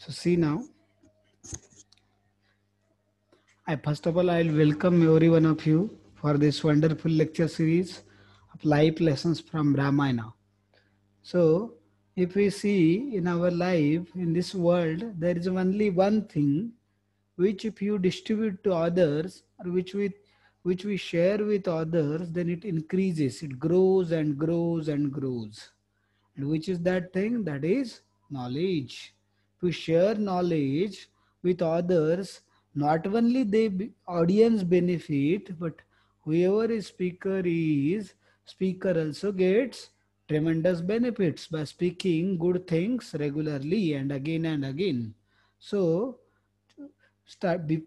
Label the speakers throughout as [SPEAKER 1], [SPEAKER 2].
[SPEAKER 1] So see now. I first of all I'll welcome every one of you for this wonderful lecture series of life lessons from Ramayana. So if we see in our life in this world there is only one thing which if you distribute to others or which we which we share with others then it increases it grows and grows and grows and which is that thing that is knowledge to share knowledge with others not only the audience benefit but whoever is speaker is speaker also gets tremendous benefits by speaking good things regularly and again and again so start be,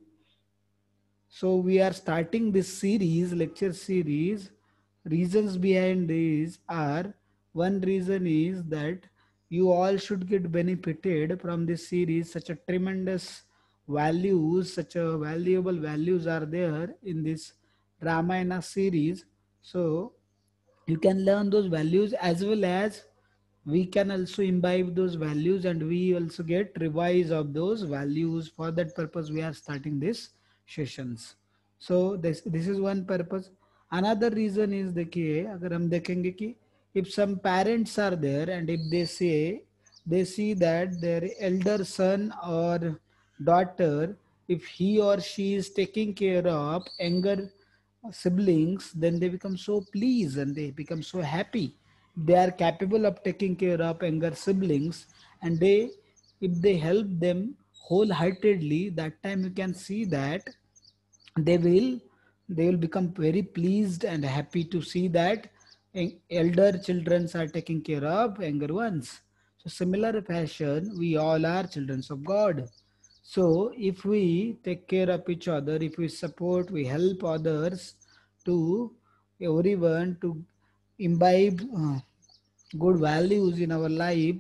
[SPEAKER 1] so we are starting this series lecture series reasons behind these are one reason is that you all should get benefited from this series such a tremendous values such a valuable values are there in this ramayana series so you can learn those values as well as we can also imbibe those values and we also get revise of those values for that purpose we are starting this sessions so this this is one purpose another reason is देखिए अगर हम देखेंगे कि if some parents are there and if they say they see that their elder son or daughter if he or she is taking care of younger siblings then they become so pleased and they become so happy they are capable of taking care of younger siblings and they if they help them wholeheartedly that time you can see that they will they will become very pleased and happy to see that elder children are taking care of younger ones. So similar fashion, we all are children of God. So if we take care of each other, if we support, we help others to everyone to imbibe uh, good values in our life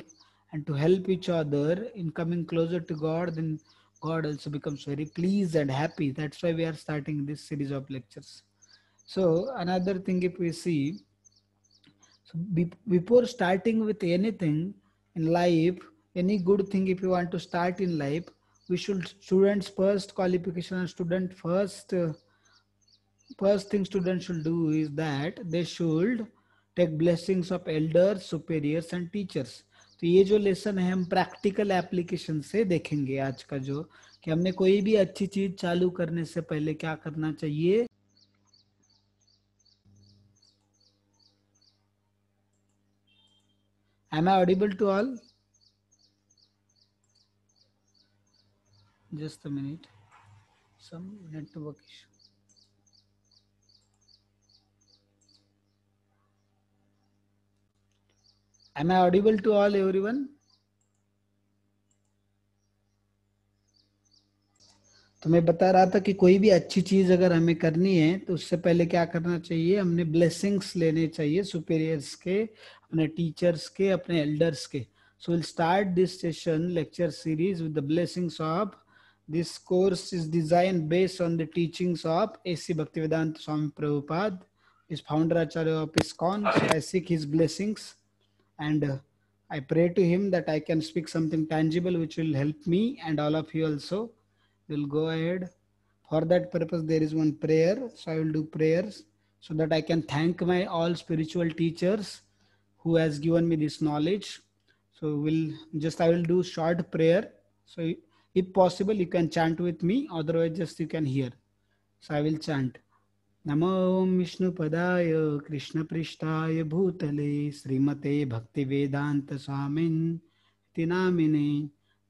[SPEAKER 1] and to help each other in coming closer to God, then God also becomes very pleased and happy. That's why we are starting this series of lectures. So another thing if we see, So be, before starting with anything in life, any good thing if you want to start in life, we should students first qualification and student first uh, first thing student should do is that they should take blessings of elders, superiors and teachers. तो ये जो lesson है हम practical application से देखेंगे आज का जो कि हमने कोई भी अच्छी चीज चालू करने से पहले क्या करना चाहिए am i audible to all just a minute some network issue am i audible to all everyone तो मैं बता रहा था कि कोई भी अच्छी चीज अगर हमें करनी है तो उससे पहले क्या करना चाहिए हमने ब्लेसिंग्स लेने चाहिए सुपीरियर्स के a अपने टीचर्स a अपने elders So we'll start this session lecture series with the blessings of This course is designed based on the teachings of A.C. Bhaktivedanta Swami Prabhupada, his founder Acharya of ISKCON. So I seek his blessings and uh, I pray to him that I can speak something tangible which will help me and all of you also. will go ahead. For that purpose, there is one prayer. So I will do prayers so that I can thank my all spiritual teachers who has given me this knowledge. So we'll just, I will do short prayer. So if possible, you can chant with me. Otherwise, just you can hear. So I will chant. नमो विष्णुपदाय कृष्णपृष्ठाय भूतले श्रीमते भक्तिवेदान्तस्वामिन् नामिने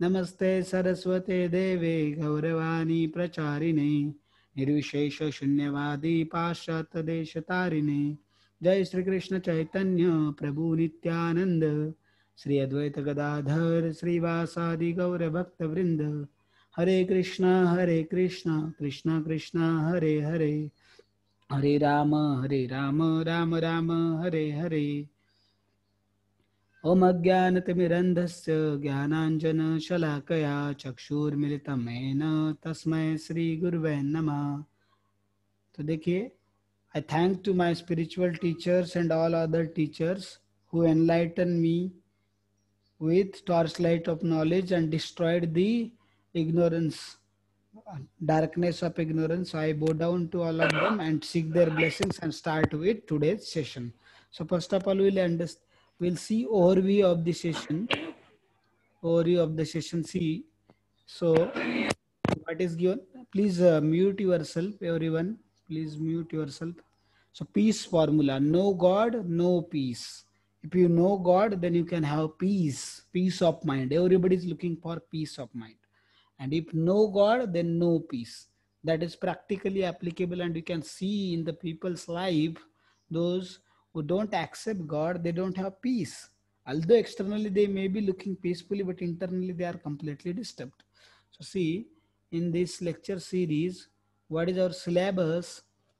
[SPEAKER 1] नमस्ते सरस्वते देवे गौरवाणी प्रचारिणे निर्विशेषशून्यवादी पाश्चात्यदेशतारिणे जय श्री कृष्ण चैतन्य प्रभु नित्यानंद श्री अद्वैत गदाधर श्रीवासादि गौर भक्त वृंद हरे कृष्णा हरे कृष्णा कृष्णा कृष्णा हरे हरे हरे राम हरे राम राम राम हरे हरे ओम अज्ञान अज्ञानतिमिरन्धस्य ज्ञानाञ्जनशलाकया चक्षुर्मिलितमेन तस्मै श्री गुरुवे नमः तो देखिए I thank to my spiritual teachers and all other teachers who enlightened me with torchlight of knowledge and destroyed the ignorance, darkness of ignorance. I bow down to all of them and seek their blessings and start with today's session. So first of all, we'll understand, we'll see overview of the session, overview of the session C. So what is given? Please uh, mute yourself, everyone please mute yourself. So peace formula, no God, no peace. If you know God, then you can have peace, peace of mind. Everybody is looking for peace of mind. And if no God, then no peace. That is practically applicable and you can see in the people's life, those who don't accept God, they don't have peace. Although externally they may be looking peacefully, but internally they are completely disturbed. So see, in this lecture series, what is our syllabus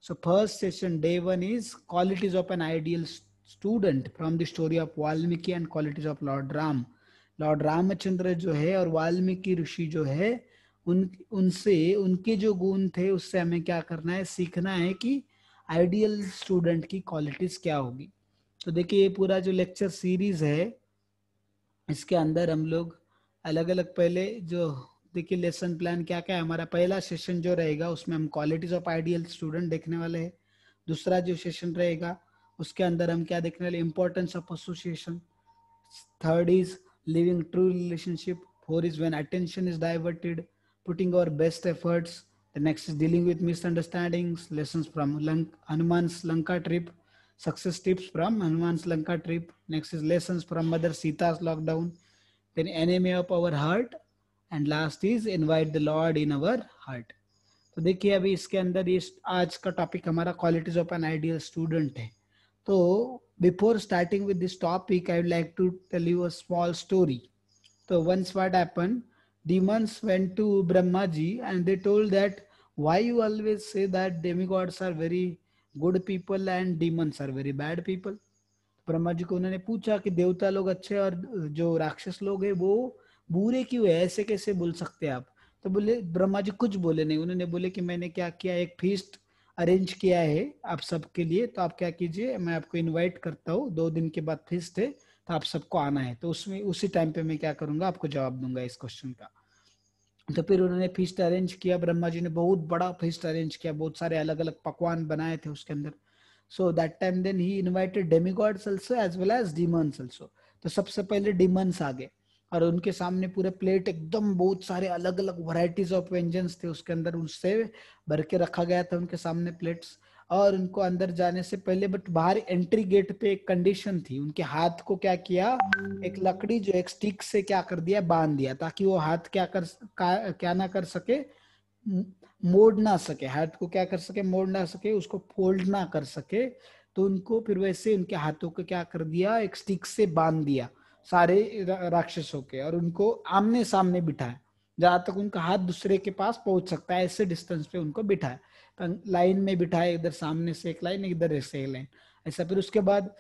[SPEAKER 1] so first session day one is qualities of an ideal student from the story of Valmiki and qualities of lord ram lord Ramchandra जो है और वाल्मीकि ऋषि जो है उन उनसे उनके जो गुण थे उससे हमें क्या करना है सीखना है कि आइडियल स्टूडेंट की क्वालिटीज क्या होगी तो देखिए ये पूरा जो लेक्चर सीरीज है इसके अंदर हम लोग अलग अलग पहले जो देखिए लेसन प्लान क्या क्या है हमारा पहला सेशन जो रहेगा उसमें हम क्वालिटीज ऑफ आइडियल स्टूडेंट देखने वाले हैं दूसरा जो सेशन रहेगा उसके अंदर हम क्या देखने वाले importance of association third is living true relationship four is when attention is diverted putting our best efforts next is dealing with misunderstandings lesson from Lanka Lanka trip success tips from Hanuman's Lanka trip next is lesson from mother Sita's lockdown then enemy of our heart and last is invite the lord in our heart तो देखिए अभी इसके अंदर इस आज का topic हमारा qualities of an ideal student है तो before starting with this topic I like to tell you a small story तो once what happen demons went to Brahma ji and they told that why you always say that demigods are very good people and demons are very bad people Brahma ji को उन्होंने पूछा कि देवता लोग अच्छे और जो राक्षस लोग हैं वो बुरे क्यों है ऐसे कैसे बोल सकते आप तो बोले ब्रह्मा जी कुछ बोले नहीं उन्होंने बोले कि मैंने क्या किया एक फीस्ट अरेंज किया है आप सबके लिए तो आप क्या कीजिए मैं आपको इनवाइट करता हूँ दो दिन के बाद फीस्ट है तो आप सबको आना है तो उसमें उसी टाइम पे मैं क्या करूंगा आपको जवाब दूंगा इस क्वेश्चन का तो फिर उन्होंने फीस्ट अरेंज किया ब्रह्मा जी ने बहुत बड़ा फीस्ट अरेंज किया बहुत सारे अलग अलग पकवान बनाए थे उसके अंदर so that time then he invited demigods also as well as demons also तो सबसे पहले डीमंस आ गए और उनके सामने पूरे प्लेट एकदम बहुत सारे अलग अलग वराइटीज ऑफ व्यंजन थे उसके अंदर उससे भर के रखा गया था उनके सामने प्लेट्स और उनको अंदर जाने से पहले बट बाहर एंट्री गेट पे एक कंडीशन थी उनके हाथ को क्या किया एक लकड़ी जो एक स्टिक से क्या कर दिया बांध दिया ताकि वो हाथ क्या कर क्या ना कर सके मोड़ ना सके हाथ को क्या कर सके मोड़ ना सके उसको फोल्ड ना कर सके तो उनको फिर वैसे उनके हाथों को क्या कर दिया एक स्टिक से बांध दिया सारे राक्षसों के और उनको आमने सामने बिठाए जहां तक उनका हाथ दूसरे के पास पहुंच सकता है ऐसे डिस्टेंस पे उनको बिठाए लाइन में बिठाए इधर सामने से एक लाइन इधर ऐसे एक लाइन ऐसा फिर उसके बाद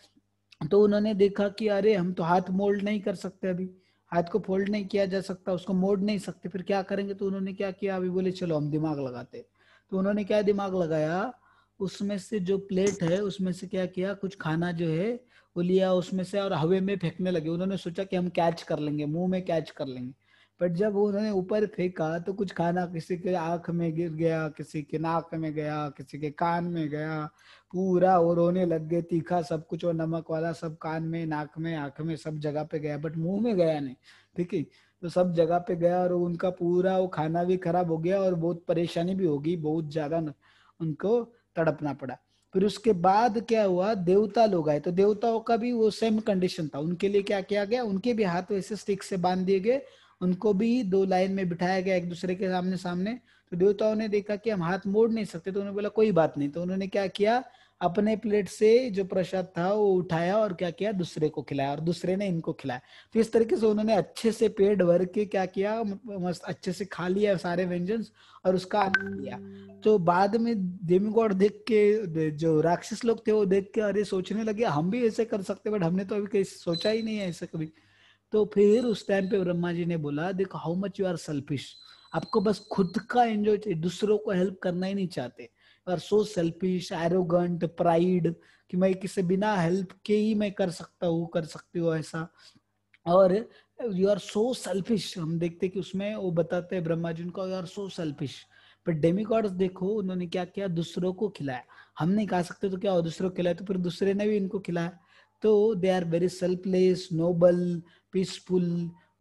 [SPEAKER 1] तो उन्होंने देखा कि अरे हम तो हाथ मोल्ड नहीं कर सकते अभी हाथ को फोल्ड नहीं किया जा सकता उसको मोड़ नहीं सकते फिर क्या करेंगे तो उन्होंने क्या किया अभी बोले चलो हम दिमाग लगाते तो उन्होंने क्या दिमाग लगाया उसमें से जो प्लेट है उसमें से क्या किया कुछ खाना जो है वो लिया उसमें से और हवे में फेंकने लगे उन्होंने सोचा कि हम कैच कर लेंगे मुंह में कैच कर लेंगे बट जब उन्होंने ऊपर फेंका तो कुछ खाना किसी के आंख में गिर गया किसी के नाक में गया किसी के कान में गया पूरा वो रोने लग गए तीखा सब कुछ और नमक वाला सब कान में नाक में आंख में सब जगह पे गया बट मुंह में गया नहीं ठीक है तो सब जगह पे गया और उनका पूरा वो खाना भी खराब हो गया और बहुत परेशानी भी होगी बहुत ज्यादा उनको तड़पना पड़ा फिर उसके बाद क्या हुआ देवता लोग आए तो देवताओं का भी वो सेम कंडीशन था उनके लिए क्या किया गया उनके भी हाथ वैसे स्टिक से बांध दिए गए उनको भी दो लाइन में बिठाया गया एक दूसरे के सामने सामने तो देवताओं ने देखा कि हम हाथ मोड़ नहीं सकते तो उन्होंने बोला कोई बात नहीं तो उन्होंने क्या किया अपने प्लेट से जो प्रसाद था वो उठाया और क्या किया दूसरे को खिलाया और दूसरे ने इनको खिलाया तो इस तरीके से उन्होंने अच्छे से पेट भर के क्या किया मस्त अच्छे से खा लिया सारे व्यंजन और उसका आनंद लिया तो बाद में देवी गॉड देख के जो राक्षस लोग थे वो देख के अरे सोचने लगे हम भी ऐसे कर सकते बट हमने तो अभी कहीं सोचा ही नहीं है ऐसे कभी तो फिर उस टाइम पे ब्रह्मा जी ने बोला देखो how much you are selfish आपको बस खुद का एंजॉय चाहिए दूसरों को हेल्प करना ही नहीं चाहते are so selfish arrogant pride कि मैं किसी बिना हेल्प के ही मैं कर सकता हूँ कर सकती हूँ ऐसा और यू आर सो सेल्फिश हम देखते कि उसमें वो बताते हैं ब्रह्मा जी को यू आर सो सेल्फिश पर डेमिकॉर्ड्स देखो उन्होंने क्या किया दूसरों को खिलाया हम नहीं खा सकते तो क्या दूसरों को खिलाया तो फिर दूसरे ने भी इनको खिलाया तो they are very selfless noble peaceful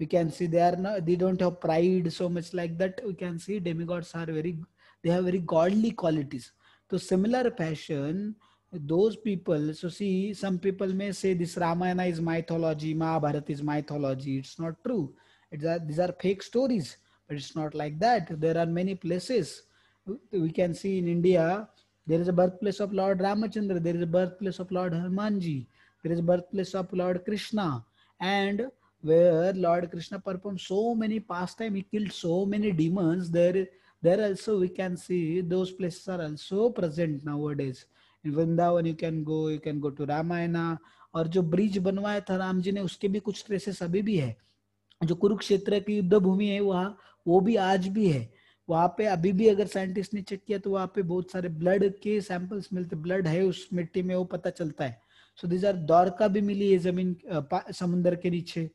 [SPEAKER 1] we can see they are no, don't don't have pride so much like that we can see demigods are very they have very godly qualities so similar fashion those people so see some people may say this ramayana is mythology mahabharata is mythology it's not true it's a, these are fake stories but it's not like that there are many places we can see in india there is a birthplace of lord ramachandra there is a birthplace of lord hanumanji there is a birthplace of lord krishna and where lord krishna performed so many pastime he killed so many demons there there also we can see those places are also present nowadays in vrindavan you can go you can go to ramayana और जो bridge बनवाया था राम जी ने उसके भी कुछ traces अभी भी है जो कुरुक्षेत्र की युद्ध भूमि है वहाँ वो भी आज भी है वहाँ पे अभी भी अगर साइंटिस्ट ने चेक किया तो वहाँ पे बहुत सारे ब्लड के सैंपल्स मिलते ब्लड है उस मिट्टी में वो पता चलता है सो दिज आर द्वारका भी मिली है जमीन समुन्द्र के नीचे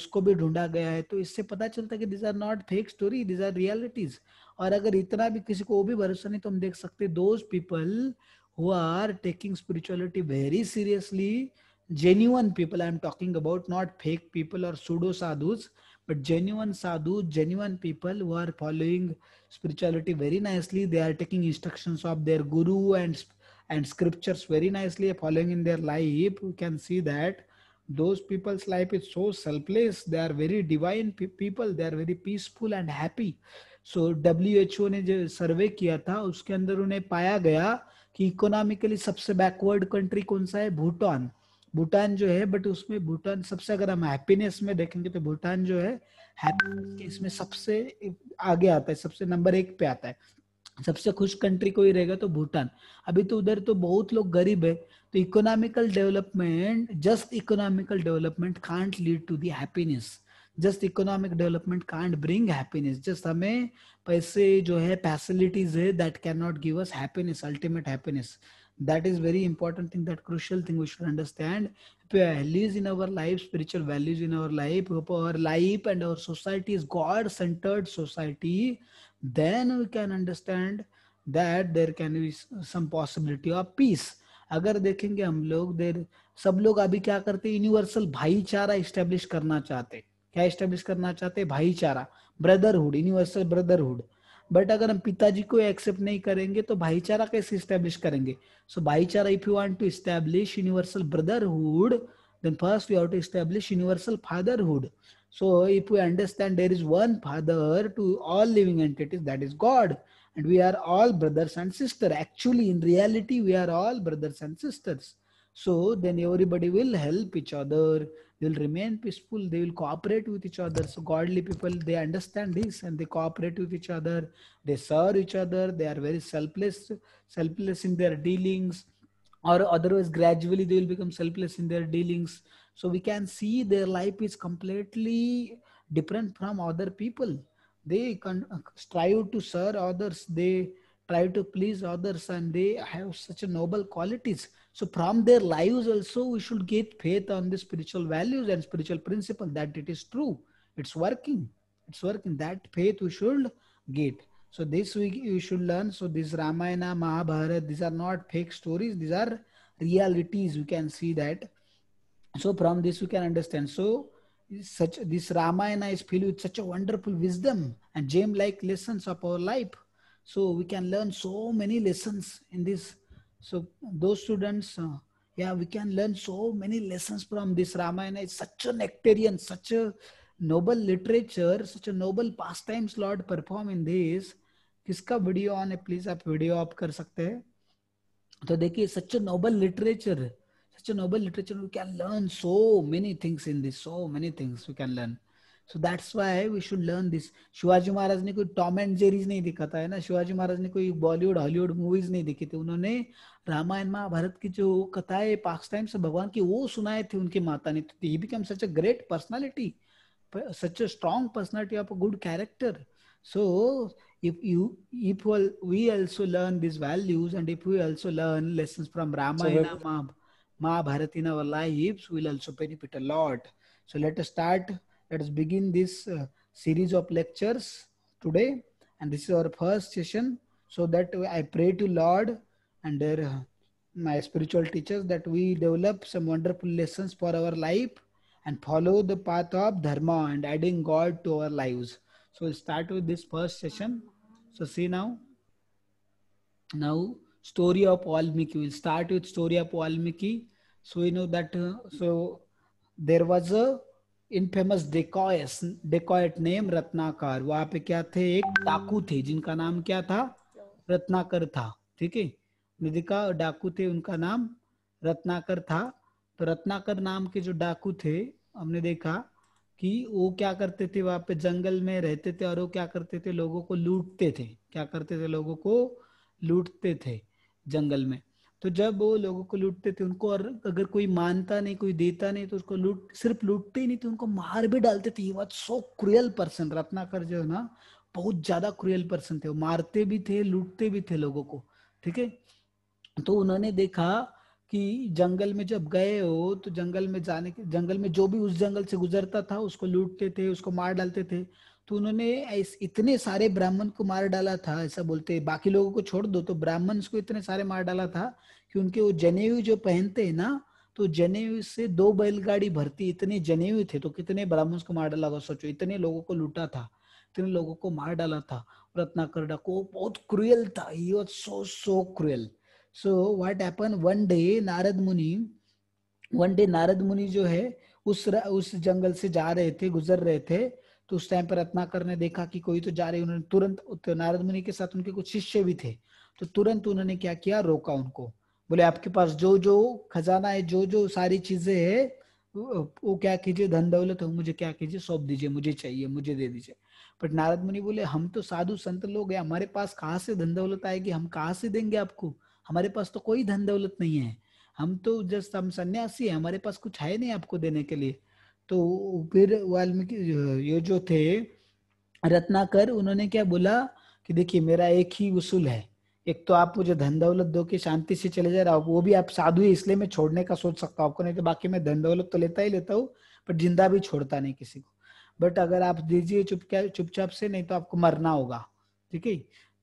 [SPEAKER 1] उसको भी ढूंढा गया है तो इससे पता चलता है कि these are not fake story these are realities और अगर इतना भी किसी को भी भरोसा नहीं तो हम देख सकते those people who are taking spirituality very seriously genuine people I am talking about not fake people और pseudo sadhus but genuine sadhu genuine people who are following spirituality very nicely they are taking instruction of their guru and and scriptures very nicely following in their life you can see that those people's life is so selfless they are very divine pe- people they are very peaceful and happy so so, W ने जो सर्वे किया था उसके अंदर उन्हें पाया गया कि इकोनॉमिकली सबसे बैकवर्ड कंट्री कौन सा है भूटान भूटान जो है बट उसमें भूटान सबसे अगर हम हैप्पीनेस में देखेंगे तो भूटान जो है के इसमें सबसे आगे आता है सबसे नंबर एक पे आता है सबसे खुश कंट्री कोई रहेगा तो भूटान अभी तो उधर तो बहुत लोग गरीब है तो economical development just economical development can't lead to the happiness just economic development can't bring happiness just हमें पैसे जो है फैसिलिटीज है that cannot give us happiness ultimate happiness that is very important thing that crucial thing we should understand values in our life spiritual values in our life our life and our society is God centred society then we can understand that there can be some possibility of peace अगर देखेंगे हम लोग देर सब लोग अभी क्या करते universal भाईचारा इस्टेब्लिश करना चाहते हैं क्या स्टेब्लिश करना चाहते हैं भाईचारा ब्रदरहुड यूनिवर्सल ब्रदरहुड बट अगर हम पिताजी को एक्सेप्ट नहीं करेंगे तो भाईचारा कैसे स्टैब्लिश करेंगे सो भाईचारा if you want to establish universal brotherhood then first we have to establish universal fatherhood so if we understand there is one father to all living entities that is god and we are all brothers and sisters actually in reality we are all brothers and sisters so then everybody will help each other they will remain peaceful they will cooperate with each other so godly people they understand this and they cooperate with each other they serve each other they are very selfless selfless in their dealings or otherwise gradually they will become selfless in their dealings so we can see their life is completely different from other people they can uh, strive to serve others they try to please others and they have such a noble qualities so from their lives also, we should get faith on the spiritual values and spiritual principle that it is true. It's working. It's working. That faith we should get. So this we, you should learn. So this Ramayana, Mahabharata, these are not fake stories. These are realities. We can see that. So from this we can understand. So such this Ramayana is filled with such a wonderful wisdom and gem-like lessons of our life. So we can learn so many lessons in this So those students, uh, yeah, we can learn so many lessons from this Ramayana. It's such a nectarian, such a noble literature, such a noble past times Lord perform in this. kiska video on a please aap video off kar sakte hai to dekhiye such a noble literature such a noble literature we can learn so many things in this so many things we can learn so that's why we should learn this Shivaji Maharaj ने कोई Tom and Jerry's नहीं दिखाता है ना शिवाजी महाराज ने कोई Bollywood Hollywood movies नहीं देखी थी उन्होंने रामायण महाभारत की जो कथाएं टाइम से भगवान की वो सुनाए थे उनकी माता ने तो he become such a great personality such a strong personality of a good character so if you if we also learn these values and if we also learn lessons from ramayana so, mahabharata in our lives will also benefit a lot so let us start let us begin this uh, series of lectures today and this is our first session so that i pray to lord and their, uh, my spiritual teachers that we develop some wonderful lessons for our life and follow the path of dharma and adding god to our lives so we'll start with this first session so see now now story of Valmiki. We'll start with story of Valmiki. So we know that uh, so there was a infamous dacoits dacoit name Ratnakar वहां पे क्या थे एक डाकू थे जिनका नाम क्या था रत्नाकर था ठीक है निधिका डाकू थे उनका नाम रत्नाकर था तो रत्नाकर नाम के जो डाकू थे हमने देखा कि वो क्या करते थे वहां पे जंगल में रहते थे और वो क्या करते थे लोगों को लूटते थे क्या करते थे लोगों को लूटते थे जंगल में तो जब वो लोगों को लूटते थे उनको और अगर कोई मानता नहीं कोई देता नहीं तो उसको लूट सिर्फ लूटते ही नहीं थे उनको मार भी डालते थे ये बात सो क्रियल पर्सन रत्नाकर जो है ना बहुत ज्यादा क्रियल पर्सन थे वो मारते भी थे लूटते भी थे लोगों को ठीक है तो उन्होंने देखा कि जंगल में जब गए हो तो जंगल में जाने के जंगल में जो भी उस जंगल से गुजरता था उसको लूटते थे उसको मार डालते थे तो उन्होंने इतने सारे ब्राह्मण को मार डाला था ऐसा बोलते बाकी लोगों को छोड़ दो तो ब्राह्मण को इतने सारे मार डाला था कि उनके वो जनेऊ जो पहनते हैं ना तो जनेऊ से दो बैलगाड़ी भरती इतने जनेऊ थे तो कितने ब्राह्मण को मार डाला था सोचो इतने लोगों को लूटा था इतने लोगों को मार डाला था रत्नाकर डाको बहुत क्रुएल था he was so so cruel so what happen one day Narad Muni one day Narad मुनि जो है उस उस जंगल से जा रहे थे गुजर रहे थे तो उस टाइम पर रत्नाकर ने देखा कि कोई तो जा रही उन्होंने तुरंत नारद मुनि के साथ उनके कुछ शिष्य भी थे तो तुरंत उन्होंने क्या किया रोका उनको बोले आपके पास जो जो खजाना है जो जो सारी चीजें है वो क्या कीजिए धन दौलत हो मुझे क्या कीजिए सौंप दीजिए मुझे चाहिए मुझे दे दीजिए बट नारद मुनि बोले हम तो साधु संत लोग हैं हमारे पास कहाँ से धन दौलत आएगी हम कहाँ से देंगे आपको हमारे पास तो कोई धन दौलत नहीं है हम तो जस्ट हम सन्यासी है हमारे पास कुछ है नहीं आपको देने के लिए तो फिर वाल्मीकि ये जो थे रत्नाकर उन्होंने क्या बोला कि देखिए मेरा एक ही उसूल है एक तो आप मुझे धन दौलत दो कि शांति से चले जा रहा हूँ वो भी आप साधु है इसलिए मैं छोड़ने का सोच सकता हूँ आपको नहीं तो बाकी मैं धन दौलत तो लेता ही लेता हूँ बट जिंदा भी छोड़ता नहीं किसी को बट अगर आप दीजिए चुप चुपचाप से नहीं तो आपको मरना होगा ठीक है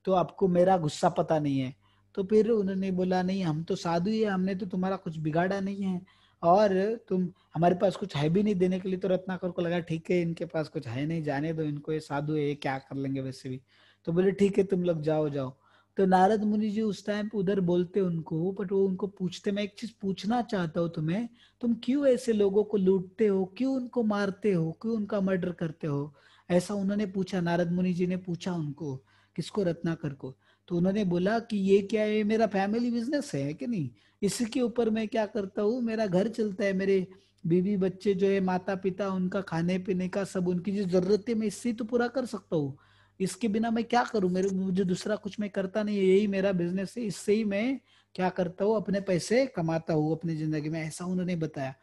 [SPEAKER 1] तो आपको मेरा गुस्सा पता नहीं है तो फिर उन्होंने बोला नहीं हम तो साधु ही हमने तो तुम्हारा कुछ बिगाड़ा नहीं है और तुम हमारे पास कुछ है भी नहीं देने के लिए तो रत्नाकर को लगा ठीक है इनके पास कुछ है नहीं जाने दो इनको ये साधु है ये क्या कर लेंगे वैसे भी तो बोले ठीक है तुम लोग जाओ जाओ तो नारद मुनि जी उस टाइम उधर बोलते उनको बट वो उनको पूछते मैं एक चीज पूछना चाहता हूँ तुम्हें तुम क्यों ऐसे लोगों को लूटते हो क्यों उनको मारते हो क्यों उनका मर्डर करते हो ऐसा उन्होंने पूछा नारद मुनि जी ने पूछा उनको किसको रत्नाकर को तो उन्होंने बोला कि ये क्या है मेरा फैमिली बिजनेस है कि नहीं इसके ऊपर मैं क्या करता हूँ मेरा घर चलता है मेरे बीवी बच्चे जो है माता पिता उनका खाने पीने का सब उनकी जो जरूरत है मैं इससे तो पूरा कर सकता हूँ इसके बिना मैं क्या करूँ मेरे मुझे दूसरा कुछ मैं करता नहीं है यही मेरा बिजनेस है इससे ही मैं क्या करता हूँ अपने पैसे कमाता हूँ अपनी जिंदगी में ऐसा उन्होंने बताया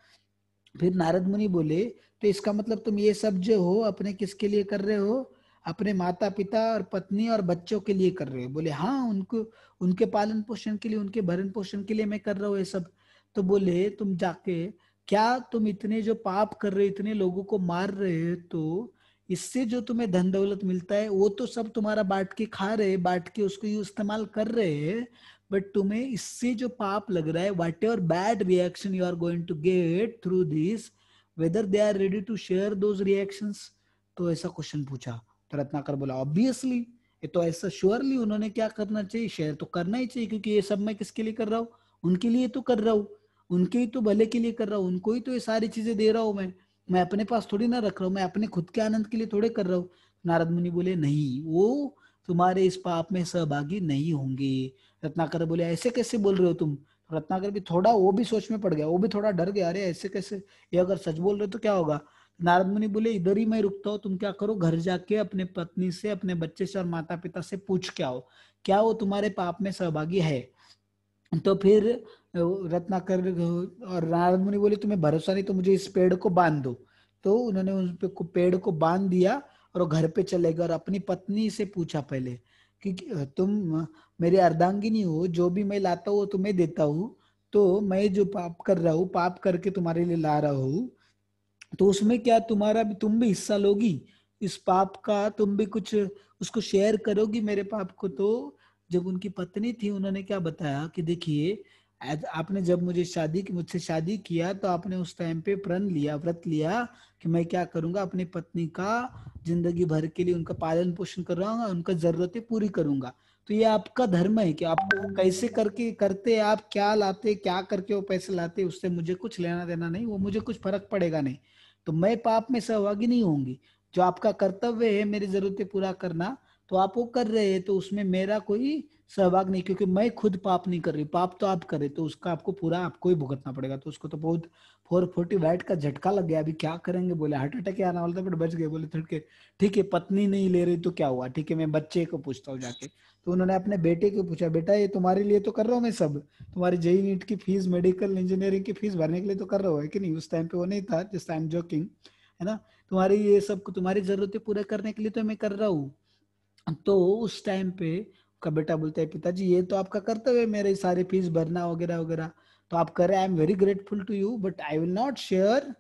[SPEAKER 1] फिर नारद मुनि बोले तो इसका मतलब तुम ये सब जो हो अपने किसके लिए कर रहे हो अपने माता पिता और पत्नी और बच्चों के लिए कर रहे हो बोले हाँ उनको उनके पालन पोषण के लिए उनके भरण पोषण के लिए मैं कर रहा हूँ ये सब तो बोले तुम जाके क्या तुम इतने जो पाप कर रहे हो इतने लोगों को मार रहे हो तो इससे जो तुम्हें धन दौलत मिलता है वो तो सब तुम्हारा बांट के खा रहे बांट के उसको इस्तेमाल कर रहे है बट तुम्हें इससे जो पाप लग रहा है what ever bad reaction you are going to get through this whether they are ready to share those reaction तो ऐसा क्वेश्चन पूछा रत्नाकर बोला ऑब्वियसली ये तो ऐसा श्योरली उन्होंने क्या करना चाहिए शेयर तो करना ही चाहिए क्योंकि ये सब मैं किसके लिए कर रहा हूँ उनके लिए तो कर रहा हूँ उनके ही तो भले के लिए कर रहा हूँ उनको ही तो ये सारी चीजें दे रहा हूँ मैं मैं अपने पास थोड़ी ना रख रहा हूँ मैं अपने खुद के आनंद के लिए थोड़े कर रहा हूँ नारद मुनि बोले नहीं वो तुम्हारे इस पाप में सहभागी नहीं होंगे रत्नाकर बोले ऐसे कैसे बोल रहे हो तुम रत्नाकर भी थोड़ा वो भी सोच में पड़ गया वो भी थोड़ा डर गया अरे ऐसे कैसे ये अगर सच बोल रहे हो तो क्या होगा नारद मुनि बोले इधर ही मैं रुकता हूँ तुम क्या करो घर जाके अपने पत्नी से अपने बच्चे से और माता पिता से पूछ के आओ क्या वो तुम्हारे पाप में सहभागी है तो फिर रत्नाकर और नारद मुनि बोले तुम्हें भरोसा नहीं तो मुझे इस पेड़ को बांध दो तो उन्होंने उस पेड़ को बांध दिया और वो घर पे चले गए और अपनी पत्नी से पूछा पहले कि तुम मेरी अर्धांगिनी हो जो भी मैं लाता हूँ वो तुम्हें देता हूँ तो मैं जो पाप कर रहा हूँ पाप करके तुम्हारे लिए ला रहा हूँ तो उसमें क्या तुम्हारा भी तुम भी हिस्सा लोगी इस पाप का तुम भी कुछ उसको शेयर करोगी मेरे पाप को तो जब उनकी पत्नी थी उन्होंने क्या बताया कि देखिए आपने जब मुझे शादी की मुझसे शादी किया तो आपने उस टाइम पे प्रण लिया व्रत लिया कि मैं क्या करूंगा अपनी पत्नी का जिंदगी भर के लिए उनका पालन पोषण कर रहा हूँ उनका जरूरतें पूरी करूंगा तो ये आपका धर्म है कि आप कैसे करके करते आप क्या लाते क्या करके वो पैसे लाते उससे मुझे कुछ लेना देना नहीं वो मुझे कुछ फर्क पड़ेगा नहीं तो मैं पाप में सहभागी नहीं होंगी जो आपका कर्तव्य है मेरी जरूरतें पूरा करना तो आप वो कर रहे हैं तो उसमें मेरा कोई सहभाग नहीं क्योंकि मैं खुद पाप नहीं कर रही पाप तो आप कर रहे तो उसका आपको पूरा आपको ही भुगतना पड़ेगा तो उसको तो बहुत फोर फोर्टी वाइट का झटका लग गया अभी क्या करेंगे बोले हार्ट अटैक आने वाला था बट बच गए बोले थड़के ठीक है पत्नी नहीं ले रही तो क्या हुआ ठीक है मैं बच्चे को पूछता हूँ जाके तो उन्होंने अपने बेटे को पूछा बेटा ये तुम्हारे लिए तो कर रहा हूँ मैं सब तुम्हारी जेई नीट की फीस मेडिकल इंजीनियरिंग की फीस भरने के लिए तो कर रहा हूँ कि नहीं उस टाइम पे वो नहीं था जिस टाइम जोकिंग है ना तुम्हारी ये सब तुम्हारी जरूरतें पूरा करने के लिए तो मैं कर रहा हूँ तो उस टाइम पे का बेटा बोलता है पिताजी ये तो आपका कर्तव्य है मेरे सारे फीस भरना वगैरह वगैरह तो आप कर रहे I am very grateful to you but I will not share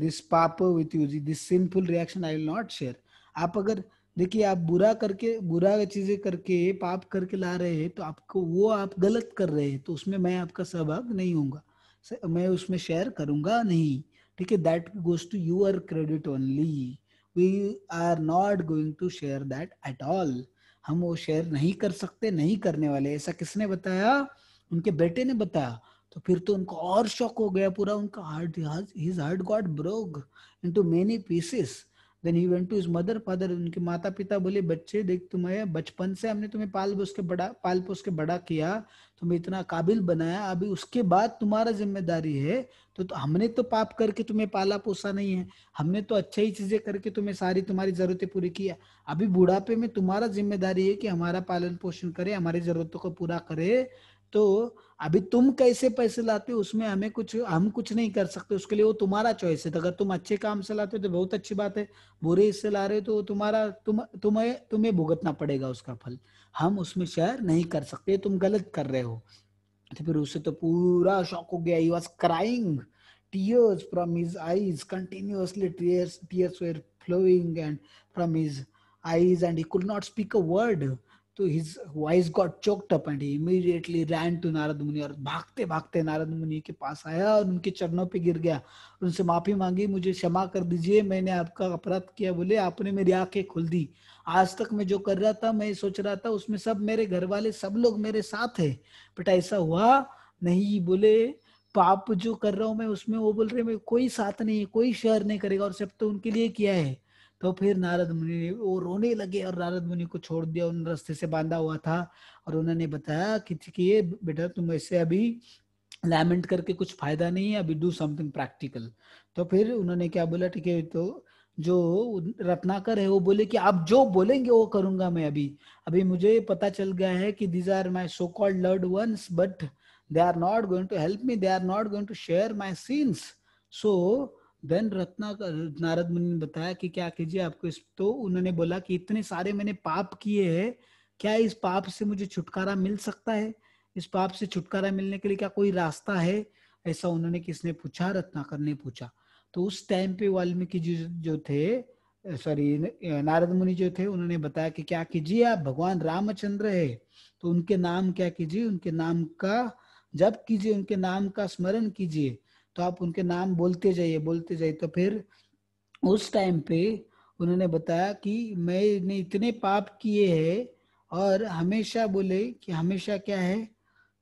[SPEAKER 1] this पाप with you this simple reaction I will not share आप अगर देखिए आप बुरा करके बुरा चीजें करके पाप करके ला रहे हैं तो आपको वो आप गलत कर रहे हैं तो उसमें मैं आपका सहभाग नहीं हूँ मैं उसमें शेयर करूंगा नहीं ठीक है that goes to your credit only we are not going to share that at all हम वो शेयर नहीं कर सकते नहीं करने वाले ऐसा किसने बताया उनके बेटे ने बताया तो फिर तो उनको और शॉक हो गया पूरा उनका heart his heart got broke into many pieces then he went to his mother father उनके माता पिता बोले बच्चे देख तुम्हें बचपन से हमने तुम्हें पाल पोस के बड़ा पाल पोस के बड़ा किया तुम्हें इतना काबिल बनाया अभी उसके बाद तुम्हारा जिम्मेदारी है तो, तो हमने तो पाप करके तुम्हें पाला पोसा नहीं है हमने तो अच्छा ही चीजें करके तुम्हें सारी तुम्हारी जरूरतें पूरी किया अभी बुढ़ापे में तुम्हारा जिम्मेदारी है कि हमारा पालन पोषण करे हमारी जरूरतों को पूरा करे तो अभी तुम कैसे पैसे लाते हो उसमें हमें कुछ हम कुछ नहीं कर सकते उसके लिए वो तुम्हारा चॉइस है तो अगर तुम अच्छे काम से लाते हो तो बहुत अच्छी बात है बुरे इससे ला रहे हो तो तुम्हारा तुम तुम्हें तुम्हें भुगतना पड़ेगा उसका फल हम उसमें शेयर नहीं कर सकते तुम गलत कर रहे हो तो फिर उसे तो पूरा शौक हो गया he was crying tears from his eyes continuously tears tears were flowing and from his eyes and he could not speak a तो his voice got choked up and he immediately ran Narad Muni और भागते भागते नारद मुनि के पास आया और उनके चरणों पे गिर गया उनसे माफी मांगी मुझे क्षमा कर दीजिए मैंने आपका अपराध किया बोले आपने मेरी आंखें खोल दी आज तक मैं जो कर रहा था मैं सोच रहा था उसमें सब मेरे घर वाले सब लोग मेरे साथ है बट ऐसा हुआ नहीं बोले पाप जो कर रहा हूँ मैं उसमें वो बोल रहे मैं कोई साथ नहीं कोई शेयर नहीं करेगा और सब तो उनके लिए किया है तो फिर नारद मुनि ने वो रोने लगे और नारद मुनि को छोड़ दिया उन रास्ते से बांधा हुआ था और उन्होंने बताया कि ठीक है बेटा तुम ऐसे अभी लैमेंट करके कुछ फायदा नहीं है अभी डू समथिंग प्रैक्टिकल तो फिर उन्होंने क्या बोला ठीक है तो जो रत्नाकर है वो बोले कि आप जो बोलेंगे वो करूंगा मैं अभी अभी मुझे पता चल गया है कि these are my so called loved ones but they are not going to help me they are not going to share my sins so then Ratna Narad Muni ने बताया कि क्या कीजिए आपको इस तो उन्होंने बोला कि इतने सारे मैंने पाप किए हैं क्या इस पाप से मुझे छुटकारा मिल सकता है इस पाप से छुटकारा मिलने के लिए क्या कोई रास्ता है ऐसा उन्होंने किसने पूछा रत्नाकर ने पूछा तो उस टाइम पे वाल्मीकि जी जो थे सॉरी नारद मुनि जो थे उन्होंने बताया कि क्या कीजिए आप भगवान रामचंद्र है तो उनके नाम क्या कीजिए उनके नाम का जब कीजिए उनके नाम का स्मरण कीजिए तो आप उनके नाम बोलते जाइए बोलते जाइए तो फिर उस टाइम पे उन्होंने बताया कि मैंने इतने पाप किए हैं और हमेशा बोले कि हमेशा क्या है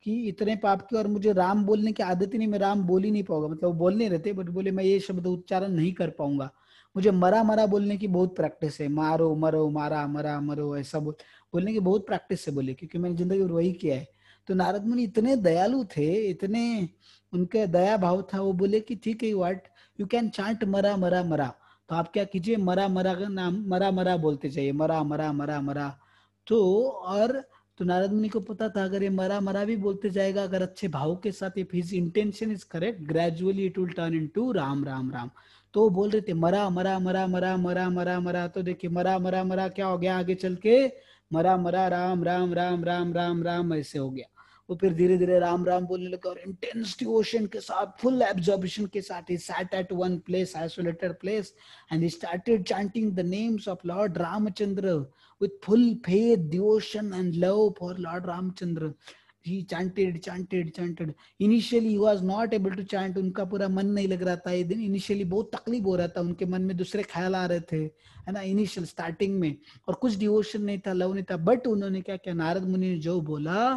[SPEAKER 1] कि इतने पाप किए और मुझे राम बोलने की आदत ही नहीं मैं राम बोल ही नहीं पाऊंगा मतलब वो बोल नहीं रहते बट बोले मैं ये शब्द उच्चारण नहीं कर पाऊंगा मुझे मरा मरा बोलने की बहुत प्रैक्टिस है मारो मरो मारा मरा मरो ऐसा बोल बोलने की बहुत प्रैक्टिस है बोले क्योंकि मैंने जिंदगी वही किया है तो नारद मुनि इतने दयालु थे इतने उनका दया भाव था वो बोले कि ठीक है वाट यू कैन चांट मरा मरा मरा तो आप क्या कीजिए मरा मरा का नाम मरा मरा बोलते जाइए मरा मरा मरा मरा तो और तो नारद मुनि को पता था अगर ये मरा मरा भी बोलते जाएगा अगर अच्छे भाव के साथ if his intention is correct gradually it will turn into Ram Ram Ram तो बोल रहे थे मरा मरा मरा मरा मरा मरा मरा तो देखिए मरा मरा मरा क्या हो गया आगे चल के मरा मरा राम राम राम राम राम राम ऐसे हो गया वो फिर धीरे धीरे राम राम बोलने लगे और इंटेंस डिवोशन के साथ फुल एब्जॉर्बेशन के साथ he sat at one place isolated place and started chanting the names of lord Ramchandra with full faith devotion and love for lord Ramchandra he chanted chanted chanted initially he was not able to chant उनका पूरा मन नहीं लग रहा था ये दिन initially बहुत तकलीफ हो रहा था उनके मन में दूसरे ख्याल आ रहे थे है ना इनिशियल स्टार्टिंग में और कुछ डिवोशन नहीं था लव नहीं था बट उन्होंने क्या किया नारद मुनि ने जो बोला